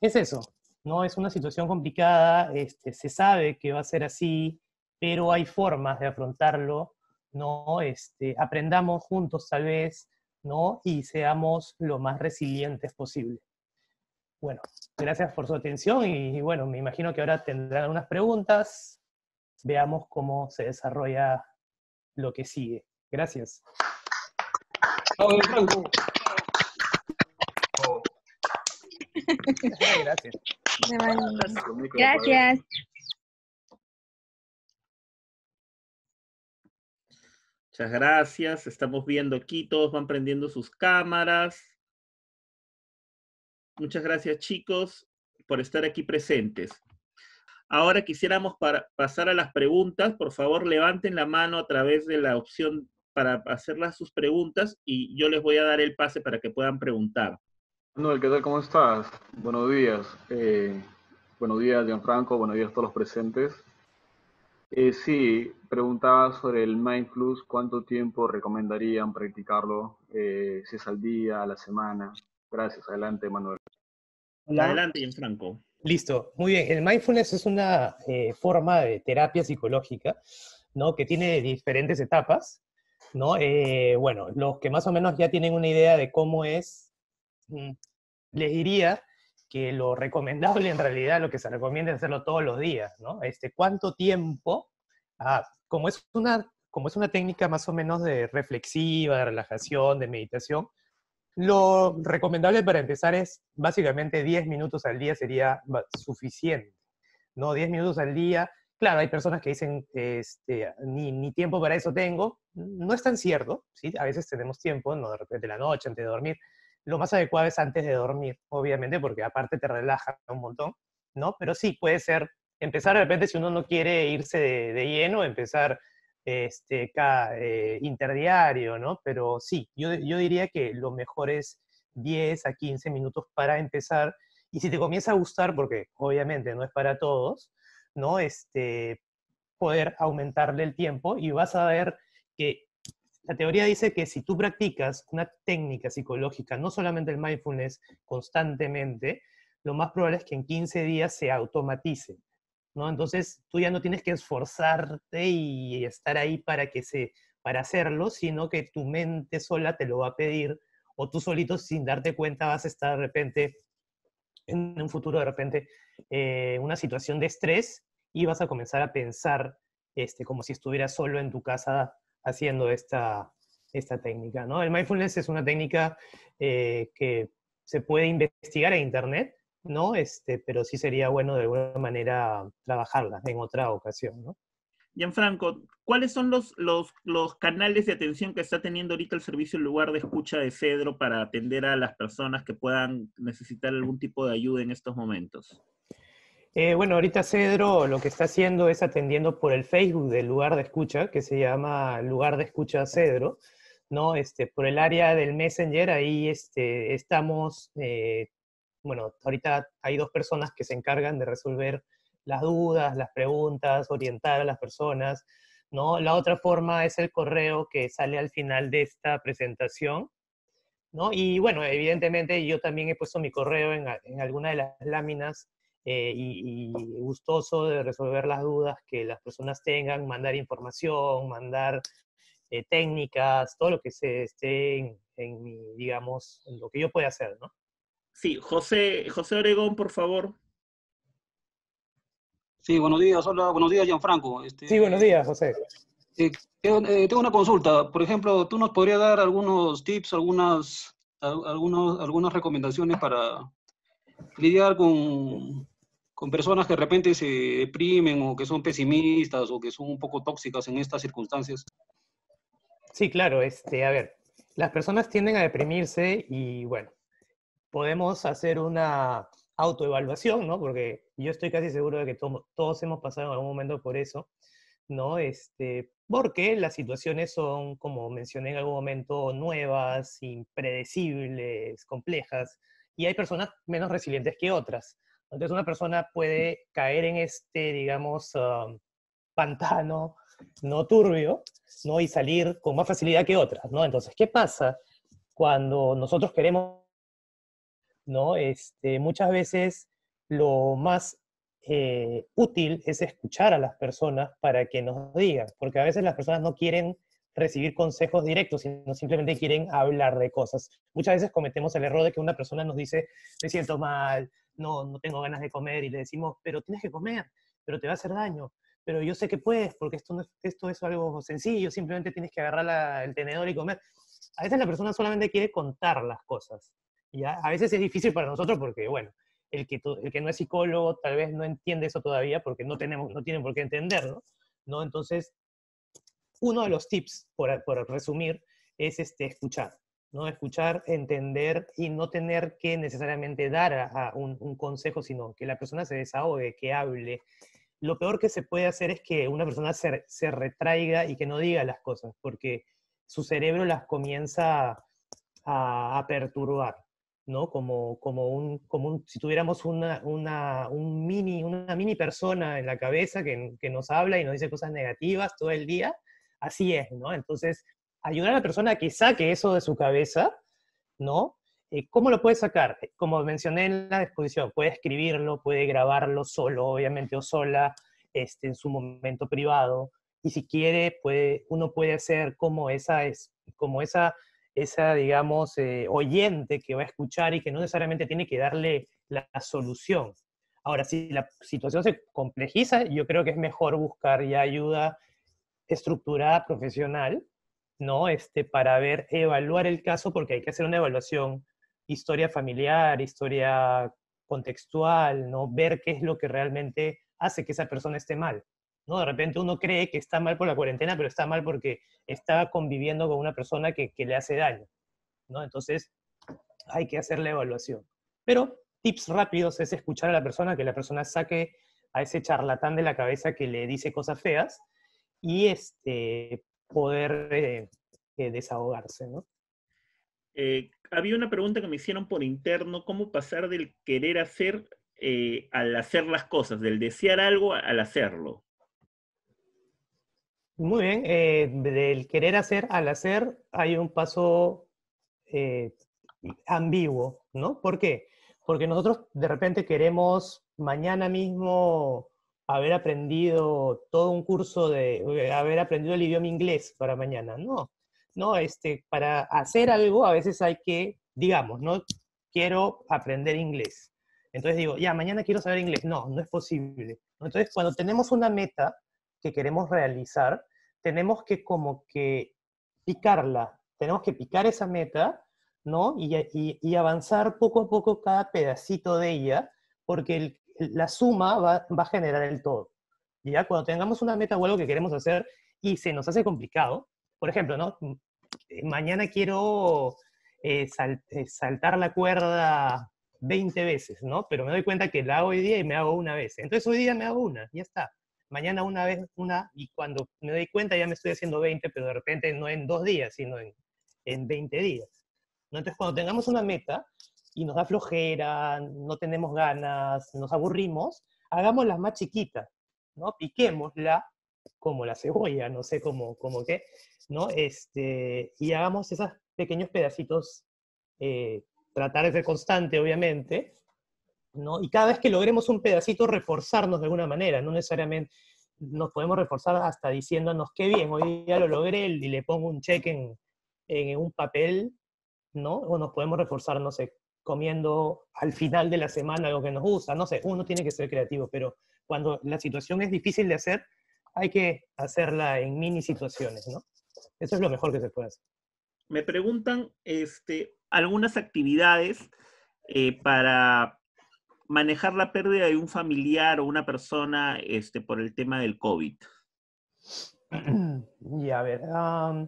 Es eso, ¿no? Es una situación complicada, este, se sabe que va a ser así, pero hay formas de afrontarlo, ¿no? Este, aprendamos juntos tal vez, ¿no? Y seamos lo más resilientes posible. Bueno, gracias por su atención y, bueno, me imagino que ahora tendrán unas preguntas. Veamos cómo se desarrolla lo que sigue. Gracias. Gracias. Muchas gracias. Estamos viendo aquí, todos van prendiendo sus cámaras. Muchas gracias chicos por estar aquí presentes. Ahora quisiéramos pasar a las preguntas. Por favor, levanten la mano a través de la opción para hacerlas sus preguntas y yo les voy a dar el pase para que puedan preguntar. Manuel, ¿qué tal? ¿Cómo estás? Buenos días. Eh, buenos días, Gianfranco. Buenos días a todos los presentes. Eh, sí, preguntaba sobre el Plus, ¿Cuánto tiempo recomendarían practicarlo? Eh, si es al día, a la semana? Gracias, adelante Manuel. Hola. Adelante, Franco. Listo, muy bien. El mindfulness es una eh, forma de terapia psicológica, ¿no? Que tiene diferentes etapas, ¿no? Eh, bueno, los que más o menos ya tienen una idea de cómo es, mm, les diría que lo recomendable en realidad, lo que se recomienda es hacerlo todos los días, ¿no? Este, ¿Cuánto tiempo? Ah, como, es una, como es una técnica más o menos de reflexiva, de relajación, de meditación, lo recomendable para empezar es básicamente 10 minutos al día sería suficiente, ¿no? 10 minutos al día. Claro, hay personas que dicen, este, ni, tiempo para eso tengo. No es tan cierto, ¿sí? A veces tenemos tiempo, no de repente la noche, antes de dormir. Lo más adecuado es antes de dormir, obviamente, porque aparte te relaja un montón, ¿no? Pero sí, puede ser empezar de repente, si uno no quiere irse de lleno, empezar este, cada, eh, interdiario, ¿no? Pero sí, yo, diría que lo mejor es 10 a 15 minutos para empezar. Y si te comienza a gustar, porque obviamente no es para todos, ¿no? Este, poder aumentarle el tiempo y vas a ver que la teoría dice que si tú practicas una técnica psicológica, no solamente el mindfulness, constantemente, lo más probable es que en 15 días se automatice. ¿no? Entonces tú ya no tienes que esforzarte y estar ahí para, que se, para hacerlo, sino que tu mente sola te lo va a pedir o tú solito sin darte cuenta vas a estar de repente en un futuro de repente eh, una situación de estrés y vas a comenzar a pensar este, como si estuvieras solo en tu casa haciendo esta, técnica. ¿no? El mindfulness es una técnica eh, que se puede investigar en Internet ¿no? Este, pero sí sería bueno de alguna manera trabajarlas en otra ocasión, ¿no? Gianfranco, ¿cuáles son los, los, canales de atención que está teniendo ahorita el servicio lugar de escucha de Cedro para atender a las personas que puedan necesitar algún tipo de ayuda en estos momentos? Eh, bueno, ahorita Cedro lo que está haciendo es atendiendo por el Facebook del lugar de escucha, que se llama Lugar de Escucha Cedro, ¿no? Este, por el área del Messenger, ahí este, estamos eh, bueno, ahorita hay dos personas que se encargan de resolver las dudas, las preguntas, orientar a las personas, ¿no? La otra forma es el correo que sale al final de esta presentación, ¿no? Y bueno, evidentemente yo también he puesto mi correo en, alguna de las láminas eh, y, gustoso de resolver las dudas que las personas tengan, mandar información, mandar eh, técnicas, todo lo que se esté en, mi, digamos, en lo que yo pueda hacer, ¿no? Sí, José, José Oregón, por favor. Sí, buenos días, hola, buenos días, Gianfranco. Este, sí, buenos días, José. Eh, eh, tengo una consulta. Por ejemplo, ¿tú nos podrías dar algunos tips, algunas, algunos, algunas recomendaciones para lidiar con, personas que de repente se deprimen o que son pesimistas o que son un poco tóxicas en estas circunstancias? Sí, claro, este, a ver, las personas tienden a deprimirse y bueno, podemos hacer una autoevaluación, ¿no? Porque yo estoy casi seguro de que todos hemos pasado en algún momento por eso, ¿no? Este, porque las situaciones son, como mencioné en algún momento, nuevas, impredecibles, complejas, y hay personas menos resilientes que otras. Entonces una persona puede caer en este, digamos, um, pantano no turbio, ¿no? Y salir con más facilidad que otras, ¿no? Entonces, ¿qué pasa cuando nosotros queremos este, muchas veces lo más eh, útil es escuchar a las personas para que nos digan, porque a veces las personas no quieren recibir consejos directos, sino simplemente quieren hablar de cosas. Muchas veces cometemos el error de que una persona nos dice, me siento mal, no, no tengo ganas de comer, y le decimos, pero tienes que comer, pero te va a hacer daño, pero yo sé que puedes, porque esto, es, esto es algo sencillo, simplemente tienes que agarrar el tenedor y comer. A veces la persona solamente quiere contar las cosas, y a, veces es difícil para nosotros porque, bueno, el que, el que no es psicólogo tal vez no entiende eso todavía porque no, tenemos, no tienen por qué entenderlo, ¿no? Entonces, uno de los tips, por, por resumir, es este, escuchar, ¿no? Escuchar, entender y no tener que necesariamente dar a, un, consejo, sino que la persona se desahogue, que hable. Lo peor que se puede hacer es que una persona se, se retraiga y que no diga las cosas, porque su cerebro las comienza a perturbar, como, como, un, como si tuviéramos una, una, un mini, una mini persona en la cabeza que, que, nos habla y nos dice cosas negativas todo el día, así es, ¿no? Entonces, ayudar a la persona a que saque eso de su cabeza, ¿no? Eh, ¿Cómo lo puede sacar? Como mencioné en la exposición, puede escribirlo, puede grabarlo solo, obviamente, o sola, este, en su momento privado. Y si quiere, puede, uno puede hacer como esa, es, como esa esa, digamos, eh, oyente que va a escuchar y que no necesariamente tiene que darle la, solución. Ahora, si la situación se complejiza, yo creo que es mejor buscar ya ayuda estructurada profesional, ¿no? Este, para ver, evaluar el caso, porque hay que hacer una evaluación, historia familiar, historia contextual, ¿no? Ver qué es lo que realmente hace que esa persona esté mal. ¿no? De repente uno cree que está mal por la cuarentena, pero está mal porque está conviviendo con una persona que, le hace daño, Entonces hay que hacer la evaluación. Pero tips rápidos es escuchar a la persona, que la persona saque a ese charlatán de la cabeza que le dice cosas feas y este, poder eh, eh, desahogarse, eh, había una pregunta que me hicieron por interno, ¿cómo pasar del querer hacer al hacer las cosas, del desear algo al hacerlo? Muy bien, eh, del querer hacer al hacer hay un paso eh, ambiguo, ¿no? ¿Por qué? Porque nosotros de repente queremos mañana mismo haber aprendido todo un curso de, eh, haber aprendido el idioma inglés para mañana, no, no, este, para hacer algo a veces hay que, digamos, no quiero aprender inglés. Entonces digo, ya, mañana quiero saber inglés. No, no es posible. Entonces, cuando tenemos una meta que queremos realizar, tenemos que como que picarla, tenemos que picar esa meta, ¿no? Y, avanzar poco a poco cada pedacito de ella, porque la suma va, a generar el todo. Ya cuando tengamos una meta o algo que queremos hacer y se nos hace complicado, por ejemplo, ¿no? Mm, eh, mañana quiero eh, eh, saltar la cuerda 20 veces, ¿no? Pero me doy cuenta que la hago hoy día y me hago una vez. Entonces hoy día me hago una, ya está mañana una vez una, y cuando me doy cuenta ya me estoy haciendo 20, pero de repente no en dos días, sino en, en 20 días. Entonces, cuando tengamos una meta y nos da flojera, no tenemos ganas, nos aburrimos, hagámosla más chiquita, ¿no? Piquémosla como la cebolla, no sé cómo, cómo qué, ¿no? Este, y hagamos esos pequeños pedacitos, eh, tratar de ser constante, obviamente, ¿no? Y cada vez que logremos un pedacito, reforzarnos de alguna manera, no necesariamente nos podemos reforzar hasta diciéndonos qué bien, hoy día lo logré y le pongo un cheque en, un papel, ¿no? O nos podemos reforzar, no sé, comiendo al final de la semana algo que nos gusta, no sé, uno tiene que ser creativo, pero cuando la situación es difícil de hacer, hay que hacerla en mini situaciones, ¿no? Eso es lo mejor que se puede hacer. Me preguntan este, algunas actividades eh, para manejar la pérdida de un familiar o una persona este, por el tema del COVID? Ya, a ver, a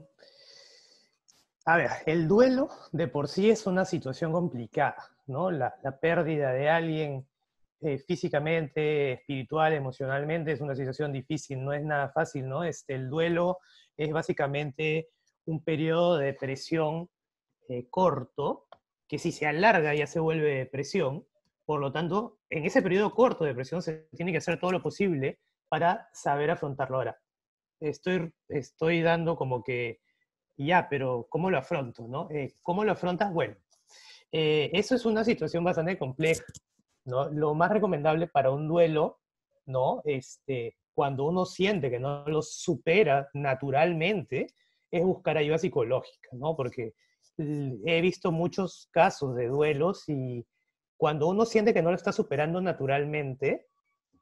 ver, el duelo de por sí es una situación complicada, ¿no? La, pérdida de alguien eh, físicamente, espiritual, emocionalmente es una situación difícil, no es nada fácil, ¿no? Este, el duelo es básicamente un periodo de depresión eh, corto, que si se alarga ya se vuelve depresión, por lo tanto, en ese periodo corto de presión se tiene que hacer todo lo posible para saber afrontarlo. Ahora, estoy, estoy dando como que, ya, pero ¿cómo lo afronto? No? Eh, ¿Cómo lo afrontas? Bueno, eh, eso es una situación bastante compleja. ¿no? Lo más recomendable para un duelo, ¿no? Este, cuando uno siente que no lo supera naturalmente, es buscar ayuda psicológica, ¿no? Porque he visto muchos casos de duelos y cuando uno siente que no lo está superando naturalmente,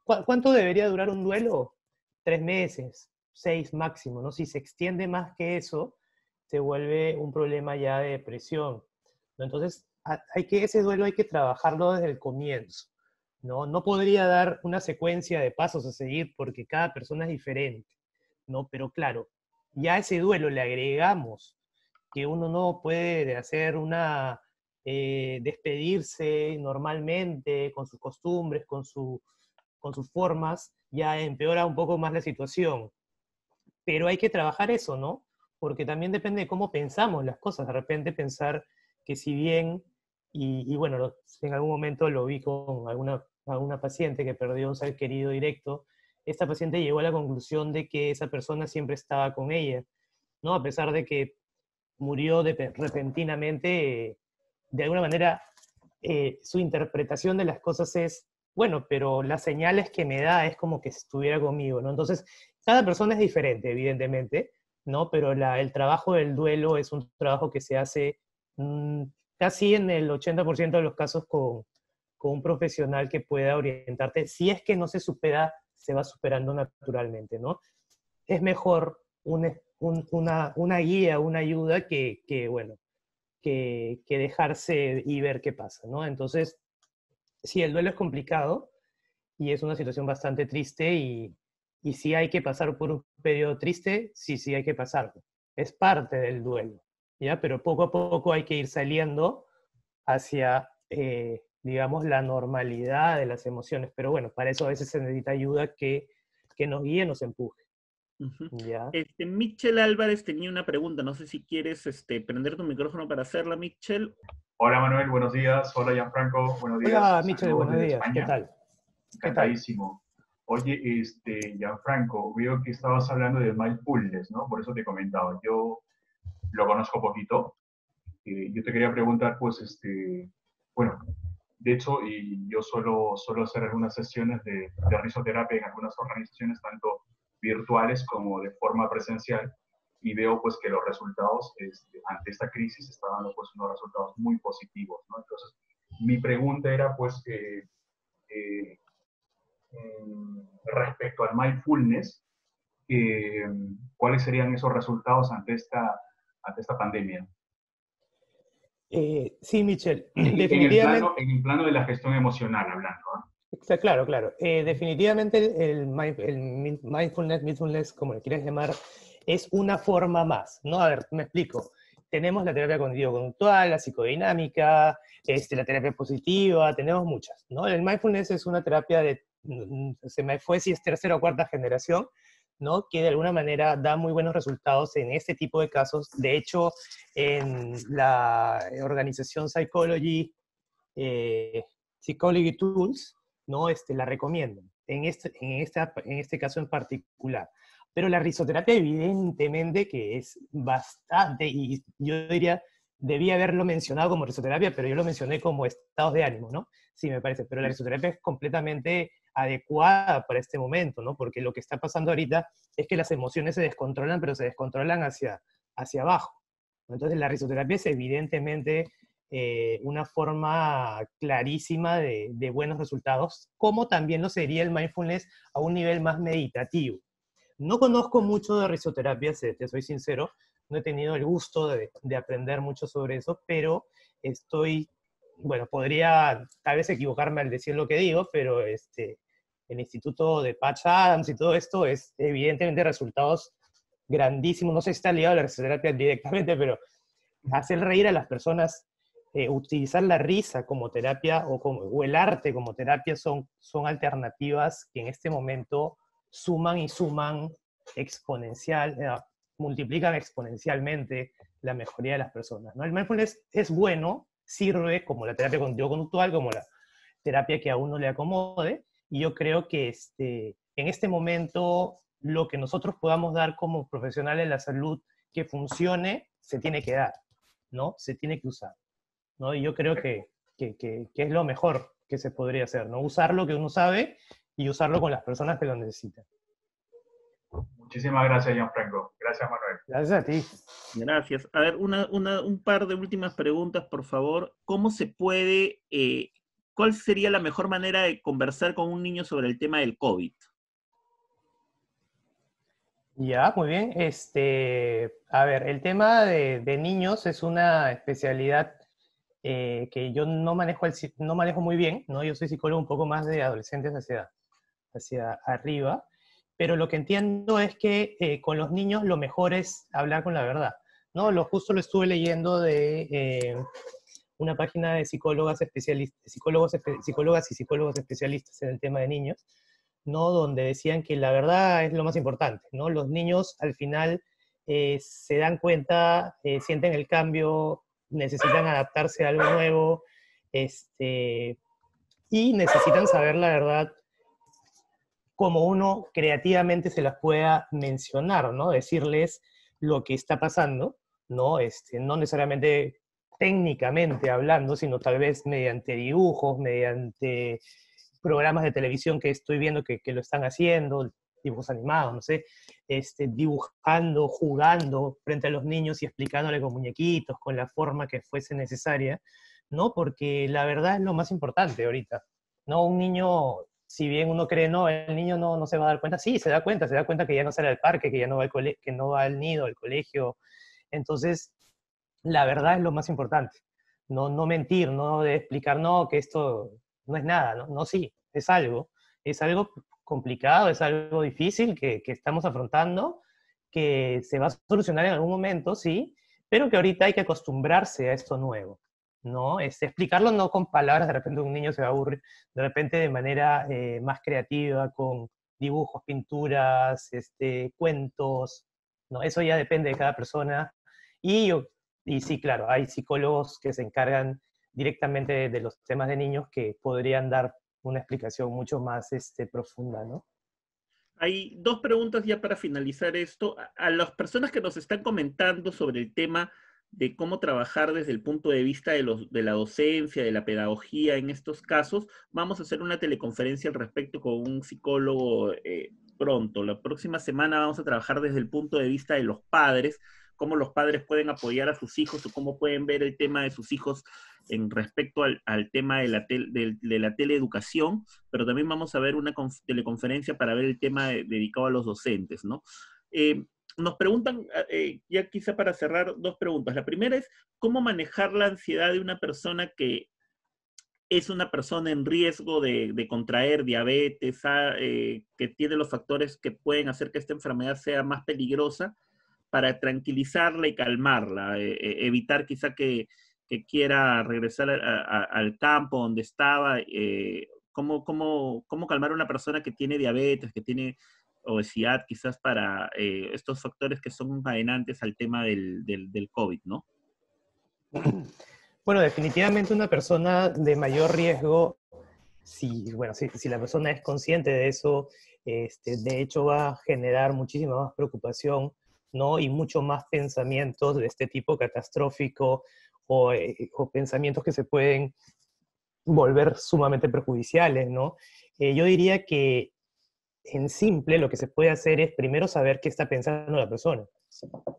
¿cuánto debería durar un duelo? Tres meses, seis máximo, ¿no? Si se extiende más que eso, se vuelve un problema ya de depresión. ¿no? Entonces, hay que, ese duelo hay que trabajarlo desde el comienzo. ¿no? no podría dar una secuencia de pasos a seguir porque cada persona es diferente. ¿no? Pero claro, ya ese duelo le agregamos que uno no puede hacer una eh, despedirse normalmente con sus costumbres, con, su, con sus formas, ya empeora un poco más la situación. Pero hay que trabajar eso, ¿no? Porque también depende de cómo pensamos las cosas. De repente pensar que si bien, y, bueno, en algún momento lo vi con alguna, alguna paciente que perdió un ser querido directo, esta paciente llegó a la conclusión de que esa persona siempre estaba con ella, ¿no? A pesar de que murió repentinamente, de alguna manera, eh, su interpretación de las cosas es, bueno, pero las señales que me da es como que estuviera conmigo, ¿no? Entonces, cada persona es diferente, evidentemente, ¿no? Pero el trabajo del duelo es un trabajo que se hace mm, casi en el 80% de los casos con, un profesional que pueda orientarte. Si es que no se supera, se va superando naturalmente, ¿no? Es mejor una, una, guía, una ayuda que, que, bueno, que, dejarse y ver qué pasa, ¿no? Entonces, sí, el duelo es complicado y es una situación bastante triste y, y sí hay que pasar por un periodo triste, sí, sí hay que pasarlo. Es parte del duelo, ¿ya? Pero poco a poco hay que ir saliendo hacia, eh, digamos, la normalidad de las emociones. Pero bueno, para eso a veces se necesita ayuda que, que nos guíe, nos empuje. Este, Michel Álvarez tenía una pregunta, no sé si quieres este, prender tu micrófono para hacerla, Michel. Hola Manuel, buenos días. Hola Gianfranco, buenos días. Hola Michel, buenos días. ¿Qué tal? Encantadísimo. Oye, este, Gianfranco, veo que estabas hablando de mindfulness, ¿no? Por eso te comentaba. Yo lo conozco poquito. Eh, yo te quería preguntar, pues, este, bueno, de hecho, y yo suelo, solo hacer algunas sesiones de, de risoterapia en algunas organizaciones, tanto virtuales como de forma presencial y veo pues que los resultados este, ante esta crisis estaban dando pues unos resultados muy positivos, Entonces, mi pregunta era pues mm, respecto al mindfulness, ¿cuáles serían esos resultados ante esta, ante esta pandemia? Eh, sí, Michelle, definitivamente... En en el plano de la gestión emocional hablando, Claro, claro. Eh, definitivamente el, mindfulness, mindfulness, como le quieras llamar, es una forma más, ¿no? A ver, me explico. Tenemos la terapia cognitivo-conductual, la psicodinámica, este, la terapia positiva, tenemos muchas, ¿no? El mindfulness es una terapia de, se me fue si es tercera o cuarta generación, ¿no? que de alguna manera da muy buenos resultados en este tipo de casos. De hecho, en la organización Psychology, eh, Psychology Tools, ¿no? Este, la recomiendo en este, en, este caso en particular. Pero la risoterapia evidentemente que es bastante, y yo diría, debía haberlo mencionado como risoterapia, pero yo lo mencioné como estados de ánimo, ¿no? Sí, me parece, pero la risoterapia es completamente adecuada para este momento, ¿no? Porque lo que está pasando ahorita es que las emociones se descontrolan, pero se descontrolan hacia, hacia abajo. Entonces la risoterapia es evidentemente eh, una forma clarísima de, buenos resultados, como también lo sería el mindfulness a un nivel más meditativo. No conozco mucho de risoterapia, te soy sincero, no he tenido el gusto de, aprender mucho sobre eso, pero estoy, bueno, podría tal vez equivocarme al decir lo que digo, pero este, el Instituto de Patch Adams y todo esto es evidentemente resultados grandísimos. No sé si está ligado a la risoterapia directamente, pero hacer reír a las personas eh, utilizar la risa como terapia o, como, el arte como terapia son, son alternativas que en este momento suman y suman exponencial, eh, multiplican exponencialmente la mejoría de las personas. El mindfulness es bueno, sirve como la terapia conductual como la terapia que a uno le acomode, y yo creo que este, en este momento lo que nosotros podamos dar como profesionales de la salud que funcione, se tiene que dar, ¿no? Se tiene que usar. Y yo creo que, es lo mejor que se podría hacer, ¿no? Usar lo que uno sabe y usarlo con las personas que lo necesitan. Muchísimas gracias, John Franco. Gracias, Manuel. Gracias a ti. Gracias. A ver, un par de últimas preguntas, por favor. ¿Cómo se puede, eh, cuál sería la mejor manera de conversar con un niño sobre el tema del COVID? Ya, muy bien. Este, a ver, el tema de, de niños es una especialidad eh, que yo no manejo, el, no manejo muy bien, ¿no? Yo soy psicólogo un poco más de adolescentes hacia, hacia arriba, pero lo que entiendo es que eh, con los niños lo mejor es hablar con la verdad, ¿no? Lo justo lo estuve leyendo de eh, una página de psicólogas especialistas, psicólogos, psicólogas y psicólogos especialistas en el tema de niños, ¿no? Donde decían que la verdad es lo más importante, ¿no? Los niños al final se dan cuenta, sienten el cambio necesitan adaptarse a algo nuevo, este, y necesitan saber la verdad como uno creativamente se las pueda mencionar, ¿no? Decirles lo que está pasando, ¿no? Este, no necesariamente técnicamente hablando, sino tal vez mediante dibujos, mediante programas de televisión que estoy viendo que lo están haciendo, dibujos animados, no sé, este, dibujando, jugando frente a los niños y explicándole con muñequitos, con la forma que fuese necesaria, ¿no? Porque la verdad es lo más importante ahorita, ¿no? Un niño, si bien uno cree, no, el niño no, no se va a dar cuenta, sí, se da cuenta, se da cuenta que ya no sale al parque, que ya no va al, que no va al nido, al colegio. Entonces, la verdad es lo más importante. No, no mentir, no de explicar, no, que esto no es nada, no, no sí, es algo, es algo complicado, es algo difícil que, estamos afrontando, que se va a solucionar en algún momento, sí, pero que ahorita hay que acostumbrarse a esto nuevo. ¿no? Es este, explicarlo no con palabras, de repente un niño se va a aburrir, de repente de manera eh, más creativa, con dibujos, pinturas, este, cuentos, ¿no? Eso ya depende de cada persona. Y, yo, y sí, claro, hay psicólogos que se encargan directamente de, de los temas de niños que podrían dar una explicación mucho más este, profunda, ¿no? Hay dos preguntas ya para finalizar esto. A las personas que nos están comentando sobre el tema de cómo trabajar desde el punto de vista de, los, de la docencia, de la pedagogía en estos casos, vamos a hacer una teleconferencia al respecto con un psicólogo eh, pronto. La próxima semana vamos a trabajar desde el punto de vista de los padres cómo los padres pueden apoyar a sus hijos o cómo pueden ver el tema de sus hijos en respecto al, tema de la, de, la, teleeducación, pero también vamos a ver una teleconferencia para ver el tema dedicado a los docentes, ¿no? Eh, nos preguntan, eh, ya quizá para cerrar, dos preguntas. La primera es, ¿cómo manejar la ansiedad de una persona que es una persona en riesgo de, contraer diabetes, ah, eh, que tiene los factores que pueden hacer que esta enfermedad sea más peligrosa? para tranquilizarla y calmarla, eh, eh, evitar quizá que, quiera regresar al campo donde estaba. Eh, ¿cómo, calmar a una persona que tiene diabetes, que tiene obesidad, quizás para estos factores que son encadenantes al tema del, del, COVID, no? Bueno, definitivamente una persona de mayor riesgo, si, bueno, si, la persona es consciente de eso, este, de hecho va a generar muchísima más preocupación ¿no? Y mucho más pensamientos de este tipo catastrófico o, eh, pensamientos que se pueden volver sumamente perjudiciales, ¿no? Eh, yo diría que en simple lo que se puede hacer es primero saber qué está pensando la persona,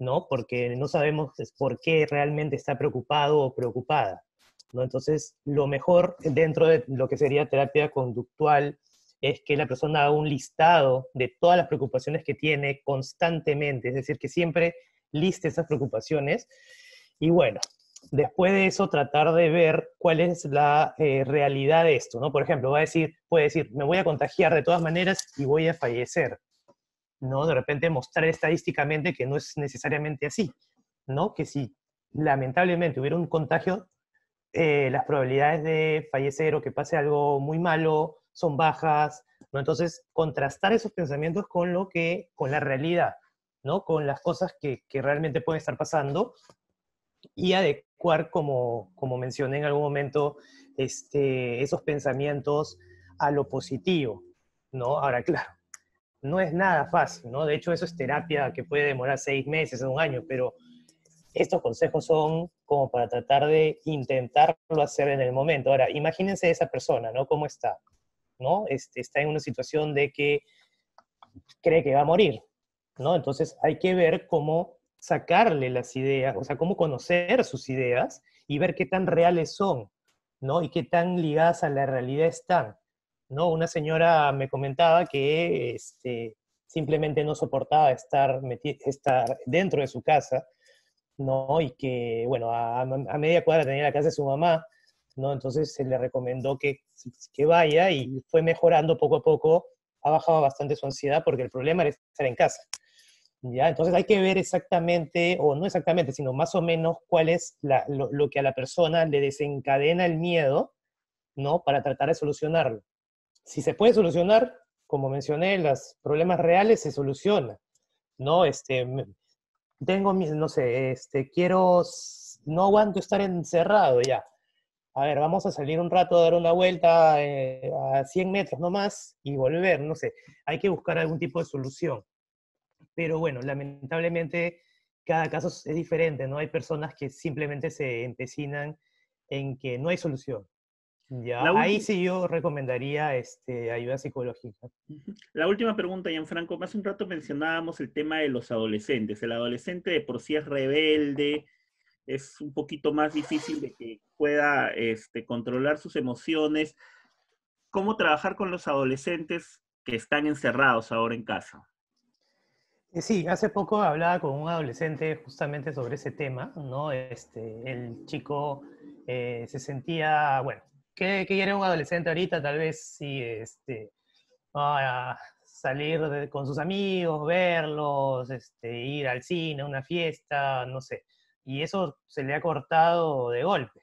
¿no? Porque no sabemos por qué realmente está preocupado o preocupada, Entonces, lo mejor dentro de lo que sería terapia conductual, es que la persona haga un listado de todas las preocupaciones que tiene constantemente, es decir, que siempre liste esas preocupaciones. Y bueno, después de eso tratar de ver cuál es la eh, realidad de esto, ¿no? Por ejemplo, va a decir, puede decir, me voy a contagiar de todas maneras y voy a fallecer, ¿no? De repente mostrar estadísticamente que no es necesariamente así, ¿no? Que si lamentablemente hubiera un contagio, eh, las probabilidades de fallecer o que pase algo muy malo son bajas, ¿no? Entonces, contrastar esos pensamientos con lo que, con la realidad, ¿no? Con las cosas que, que realmente pueden estar pasando y adecuar, como, como mencioné en algún momento, este, esos pensamientos a lo positivo, ¿no? Ahora, claro, no es nada fácil, ¿no? De hecho, eso es terapia que puede demorar seis meses o un año, pero estos consejos son como para tratar de intentarlo hacer en el momento. Ahora, imagínense esa persona, ¿no? ¿Cómo está? Este, está en una situación de que cree que va a morir, ¿no? Entonces hay que ver cómo sacarle las ideas, o sea, cómo conocer sus ideas y ver qué tan reales son, ¿no? Y qué tan ligadas a la realidad están, ¿no? Una señora me comentaba que este, simplemente no soportaba estar, dentro de su casa, ¿no? Y que, bueno, a media cuadra tenía la casa de su mamá, ¿no? Entonces se le recomendó que, que vaya y fue mejorando poco a poco, ha bajado bastante su ansiedad porque el problema era estar en casa. ¿ya? Entonces hay que ver exactamente, o no exactamente, sino más o menos cuál es lo, que a la persona le desencadena el miedo, ¿no? Para tratar de solucionarlo. Si se puede solucionar, como mencioné, los problemas reales se solucionan, ¿no? Este, tengo, no sé, este, quiero, no aguanto estar encerrado ya a ver, vamos a salir un rato a dar una vuelta eh, a 100 metros nomás y volver, no sé, hay que buscar algún tipo de solución. Pero bueno, lamentablemente cada caso es diferente, ¿no? Hay personas que simplemente se empecinan en que no hay solución. Ya, ahí sí yo recomendaría este, ayuda psicológica. La última pregunta, Franco. Hace un rato mencionábamos el tema de los adolescentes. El adolescente de por sí es rebelde, es un poquito más difícil de que pueda este, controlar sus emociones. ¿Cómo trabajar con los adolescentes que están encerrados ahora en casa? Eh, sí, hace poco hablaba con un adolescente justamente sobre ese tema, ¿no? Este, el chico eh, se sentía, bueno, ¿qué, quiere un adolescente ahorita? Tal vez sí, este, salir con sus amigos, verlos, este, ir al cine, una fiesta, no sé y eso se le ha cortado de golpe,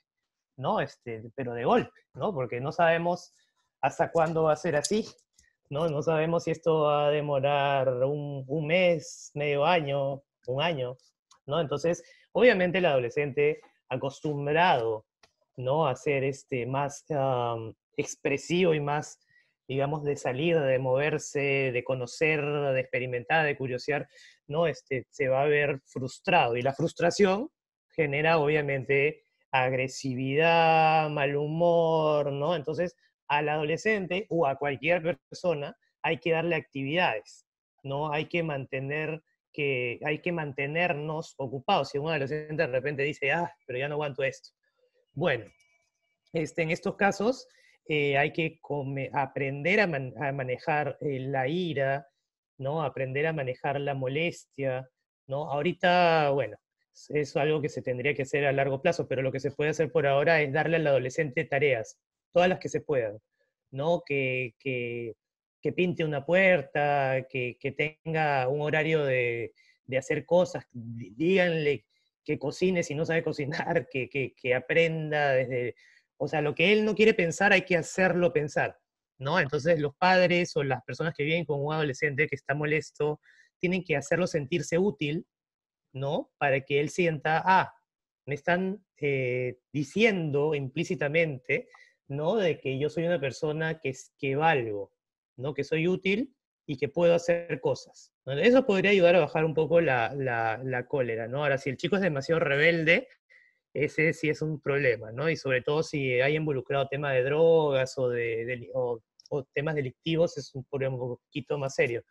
¿no? Este, pero de golpe, ¿no? Porque no sabemos hasta cuándo va a ser así, ¿no? No sabemos si esto va a demorar un, mes, medio año, un año, ¿no? Entonces, obviamente el adolescente acostumbrado, ¿no? A ser este, más ah, expresivo y más digamos, de salir, de moverse, de conocer, de experimentar, de curiosear, ¿no? Este, se va a ver frustrado. Y la frustración genera, obviamente, agresividad, mal humor, ¿no? Entonces, al adolescente o a cualquier persona hay que darle actividades, ¿no? Hay que mantener que hay que mantenernos ocupados. Si un adolescente de repente dice, ah, pero ya no aguanto esto. Bueno, este, en estos casos eh, hay que aprender a, manejar eh, la ira, ¿no? Aprender a manejar la molestia, ¿no? Ahorita, bueno, es algo que se tendría que hacer a largo plazo, pero lo que se puede hacer por ahora es darle al adolescente tareas, todas las que se puedan, ¿no? Que, que, pinte una puerta, que, tenga un horario de, de, hacer cosas, díganle que cocine si no sabe cocinar, que, que aprenda desde o sea, lo que él no quiere pensar hay que hacerlo pensar, ¿no? Entonces los padres o las personas que viven con un adolescente que está molesto tienen que hacerlo sentirse útil, ¿no? Para que él sienta, ah, me están eh, diciendo implícitamente, ¿no? De que yo soy una persona que, que valgo, ¿no? Que soy útil y que puedo hacer cosas. Eso podría ayudar a bajar un poco la, la, la cólera, ¿no? Ahora, si el chico es demasiado rebelde, ese sí es un problema, ¿no? Y sobre todo si hay involucrado tema de drogas o, de, o, temas delictivos, es un problema un poquito más serio,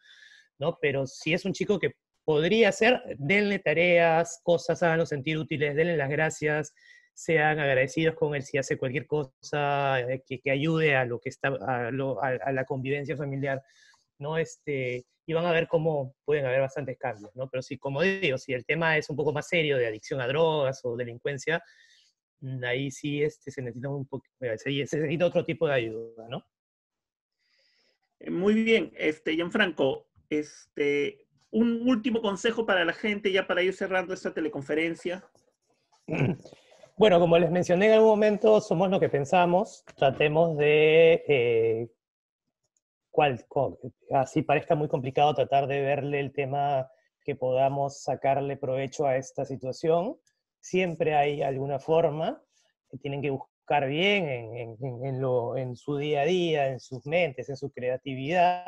¿no? Pero si es un chico que podría ser, denle tareas, cosas, háganlo sentir útiles, denle las gracias, sean agradecidos con él si hace cualquier cosa eh, que, que ayude a lo que está, a la convivencia familiar. ¿no? Este, y van a ver cómo pueden haber bastantes cambios, ¿no? Pero si, como digo, si el tema es un poco más serio de adicción a drogas o delincuencia, mm, ahí sí este, se necesita un poco, eh, necesita otro tipo de ayuda, ¿no? Eh, muy bien, este, Gianfranco, este, un último consejo para la gente, ya para ir cerrando esta teleconferencia. Bueno, como les mencioné en algún momento, somos lo que pensamos. Tratemos de eh, así parezca muy complicado tratar de verle el tema que podamos sacarle provecho a esta situación. Siempre hay alguna forma que tienen que buscar bien en, lo, en su día a día, en sus mentes, en su creatividad.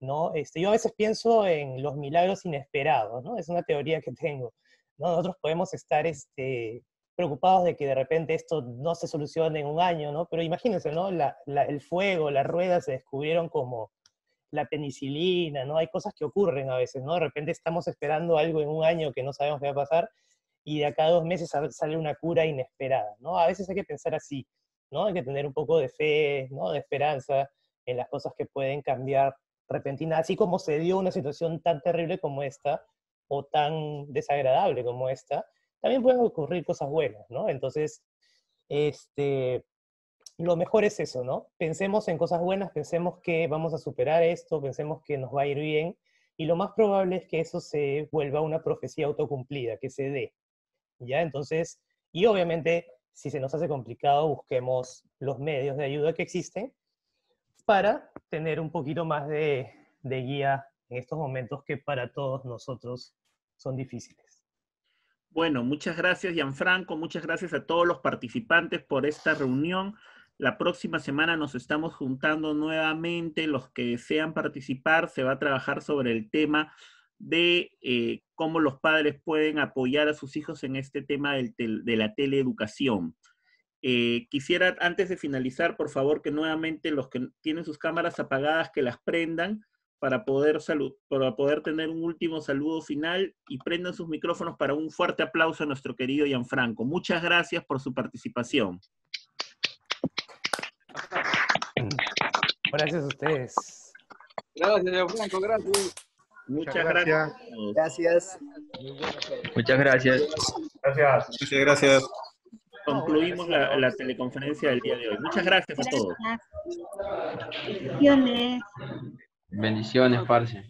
¿no? Este, yo a veces pienso en los milagros inesperados, ¿no? es una teoría que tengo. Nosotros podemos estar este, preocupados de que de repente esto no se solucione en un año, ¿no? Pero imagínense, ¿no? el fuego, las ruedas se descubrieron como la penicilina, ¿no? Hay cosas que ocurren a veces, ¿no? De repente estamos esperando algo en un año que no sabemos qué va a pasar y de acá a dos meses sale una cura inesperada, ¿no? A veces hay que pensar así, ¿no? Hay que tener un poco de fe, ¿no? De esperanza en las cosas que pueden cambiar repentina, así como se dio una situación tan terrible como esta o tan desagradable como esta, también pueden ocurrir cosas buenas, ¿no? Entonces, este, lo mejor es eso, ¿no? Pensemos en cosas buenas, pensemos que vamos a superar esto, pensemos que nos va a ir bien, y lo más probable es que eso se vuelva una profecía autocumplida, que se dé, ¿ya? Entonces, y obviamente, si se nos hace complicado, busquemos los medios de ayuda que existen para tener un poquito más de guía en estos momentos que para todos nosotros son difíciles. Bueno, muchas gracias, Gianfranco. Muchas gracias a todos los participantes por esta reunión. La próxima semana nos estamos juntando nuevamente. Los que desean participar, se va a trabajar sobre el tema de eh, cómo los padres pueden apoyar a sus hijos en este tema de la teleeducación. Eh, quisiera, antes de finalizar, por favor, que nuevamente los que tienen sus cámaras apagadas, que las prendan para poder, salud, para poder tener un último saludo final y prendan sus micrófonos para un fuerte aplauso a nuestro querido Gianfranco. Muchas gracias por su participación. Gracias a ustedes. Gracias, Gianfranco, gracias. Muchas, gracias. Gracias. Muchas gracias. Gracias. Muchas gracias. Concluimos la, teleconferencia del día de hoy. Muchas gracias a todos. Bendiciones, parce.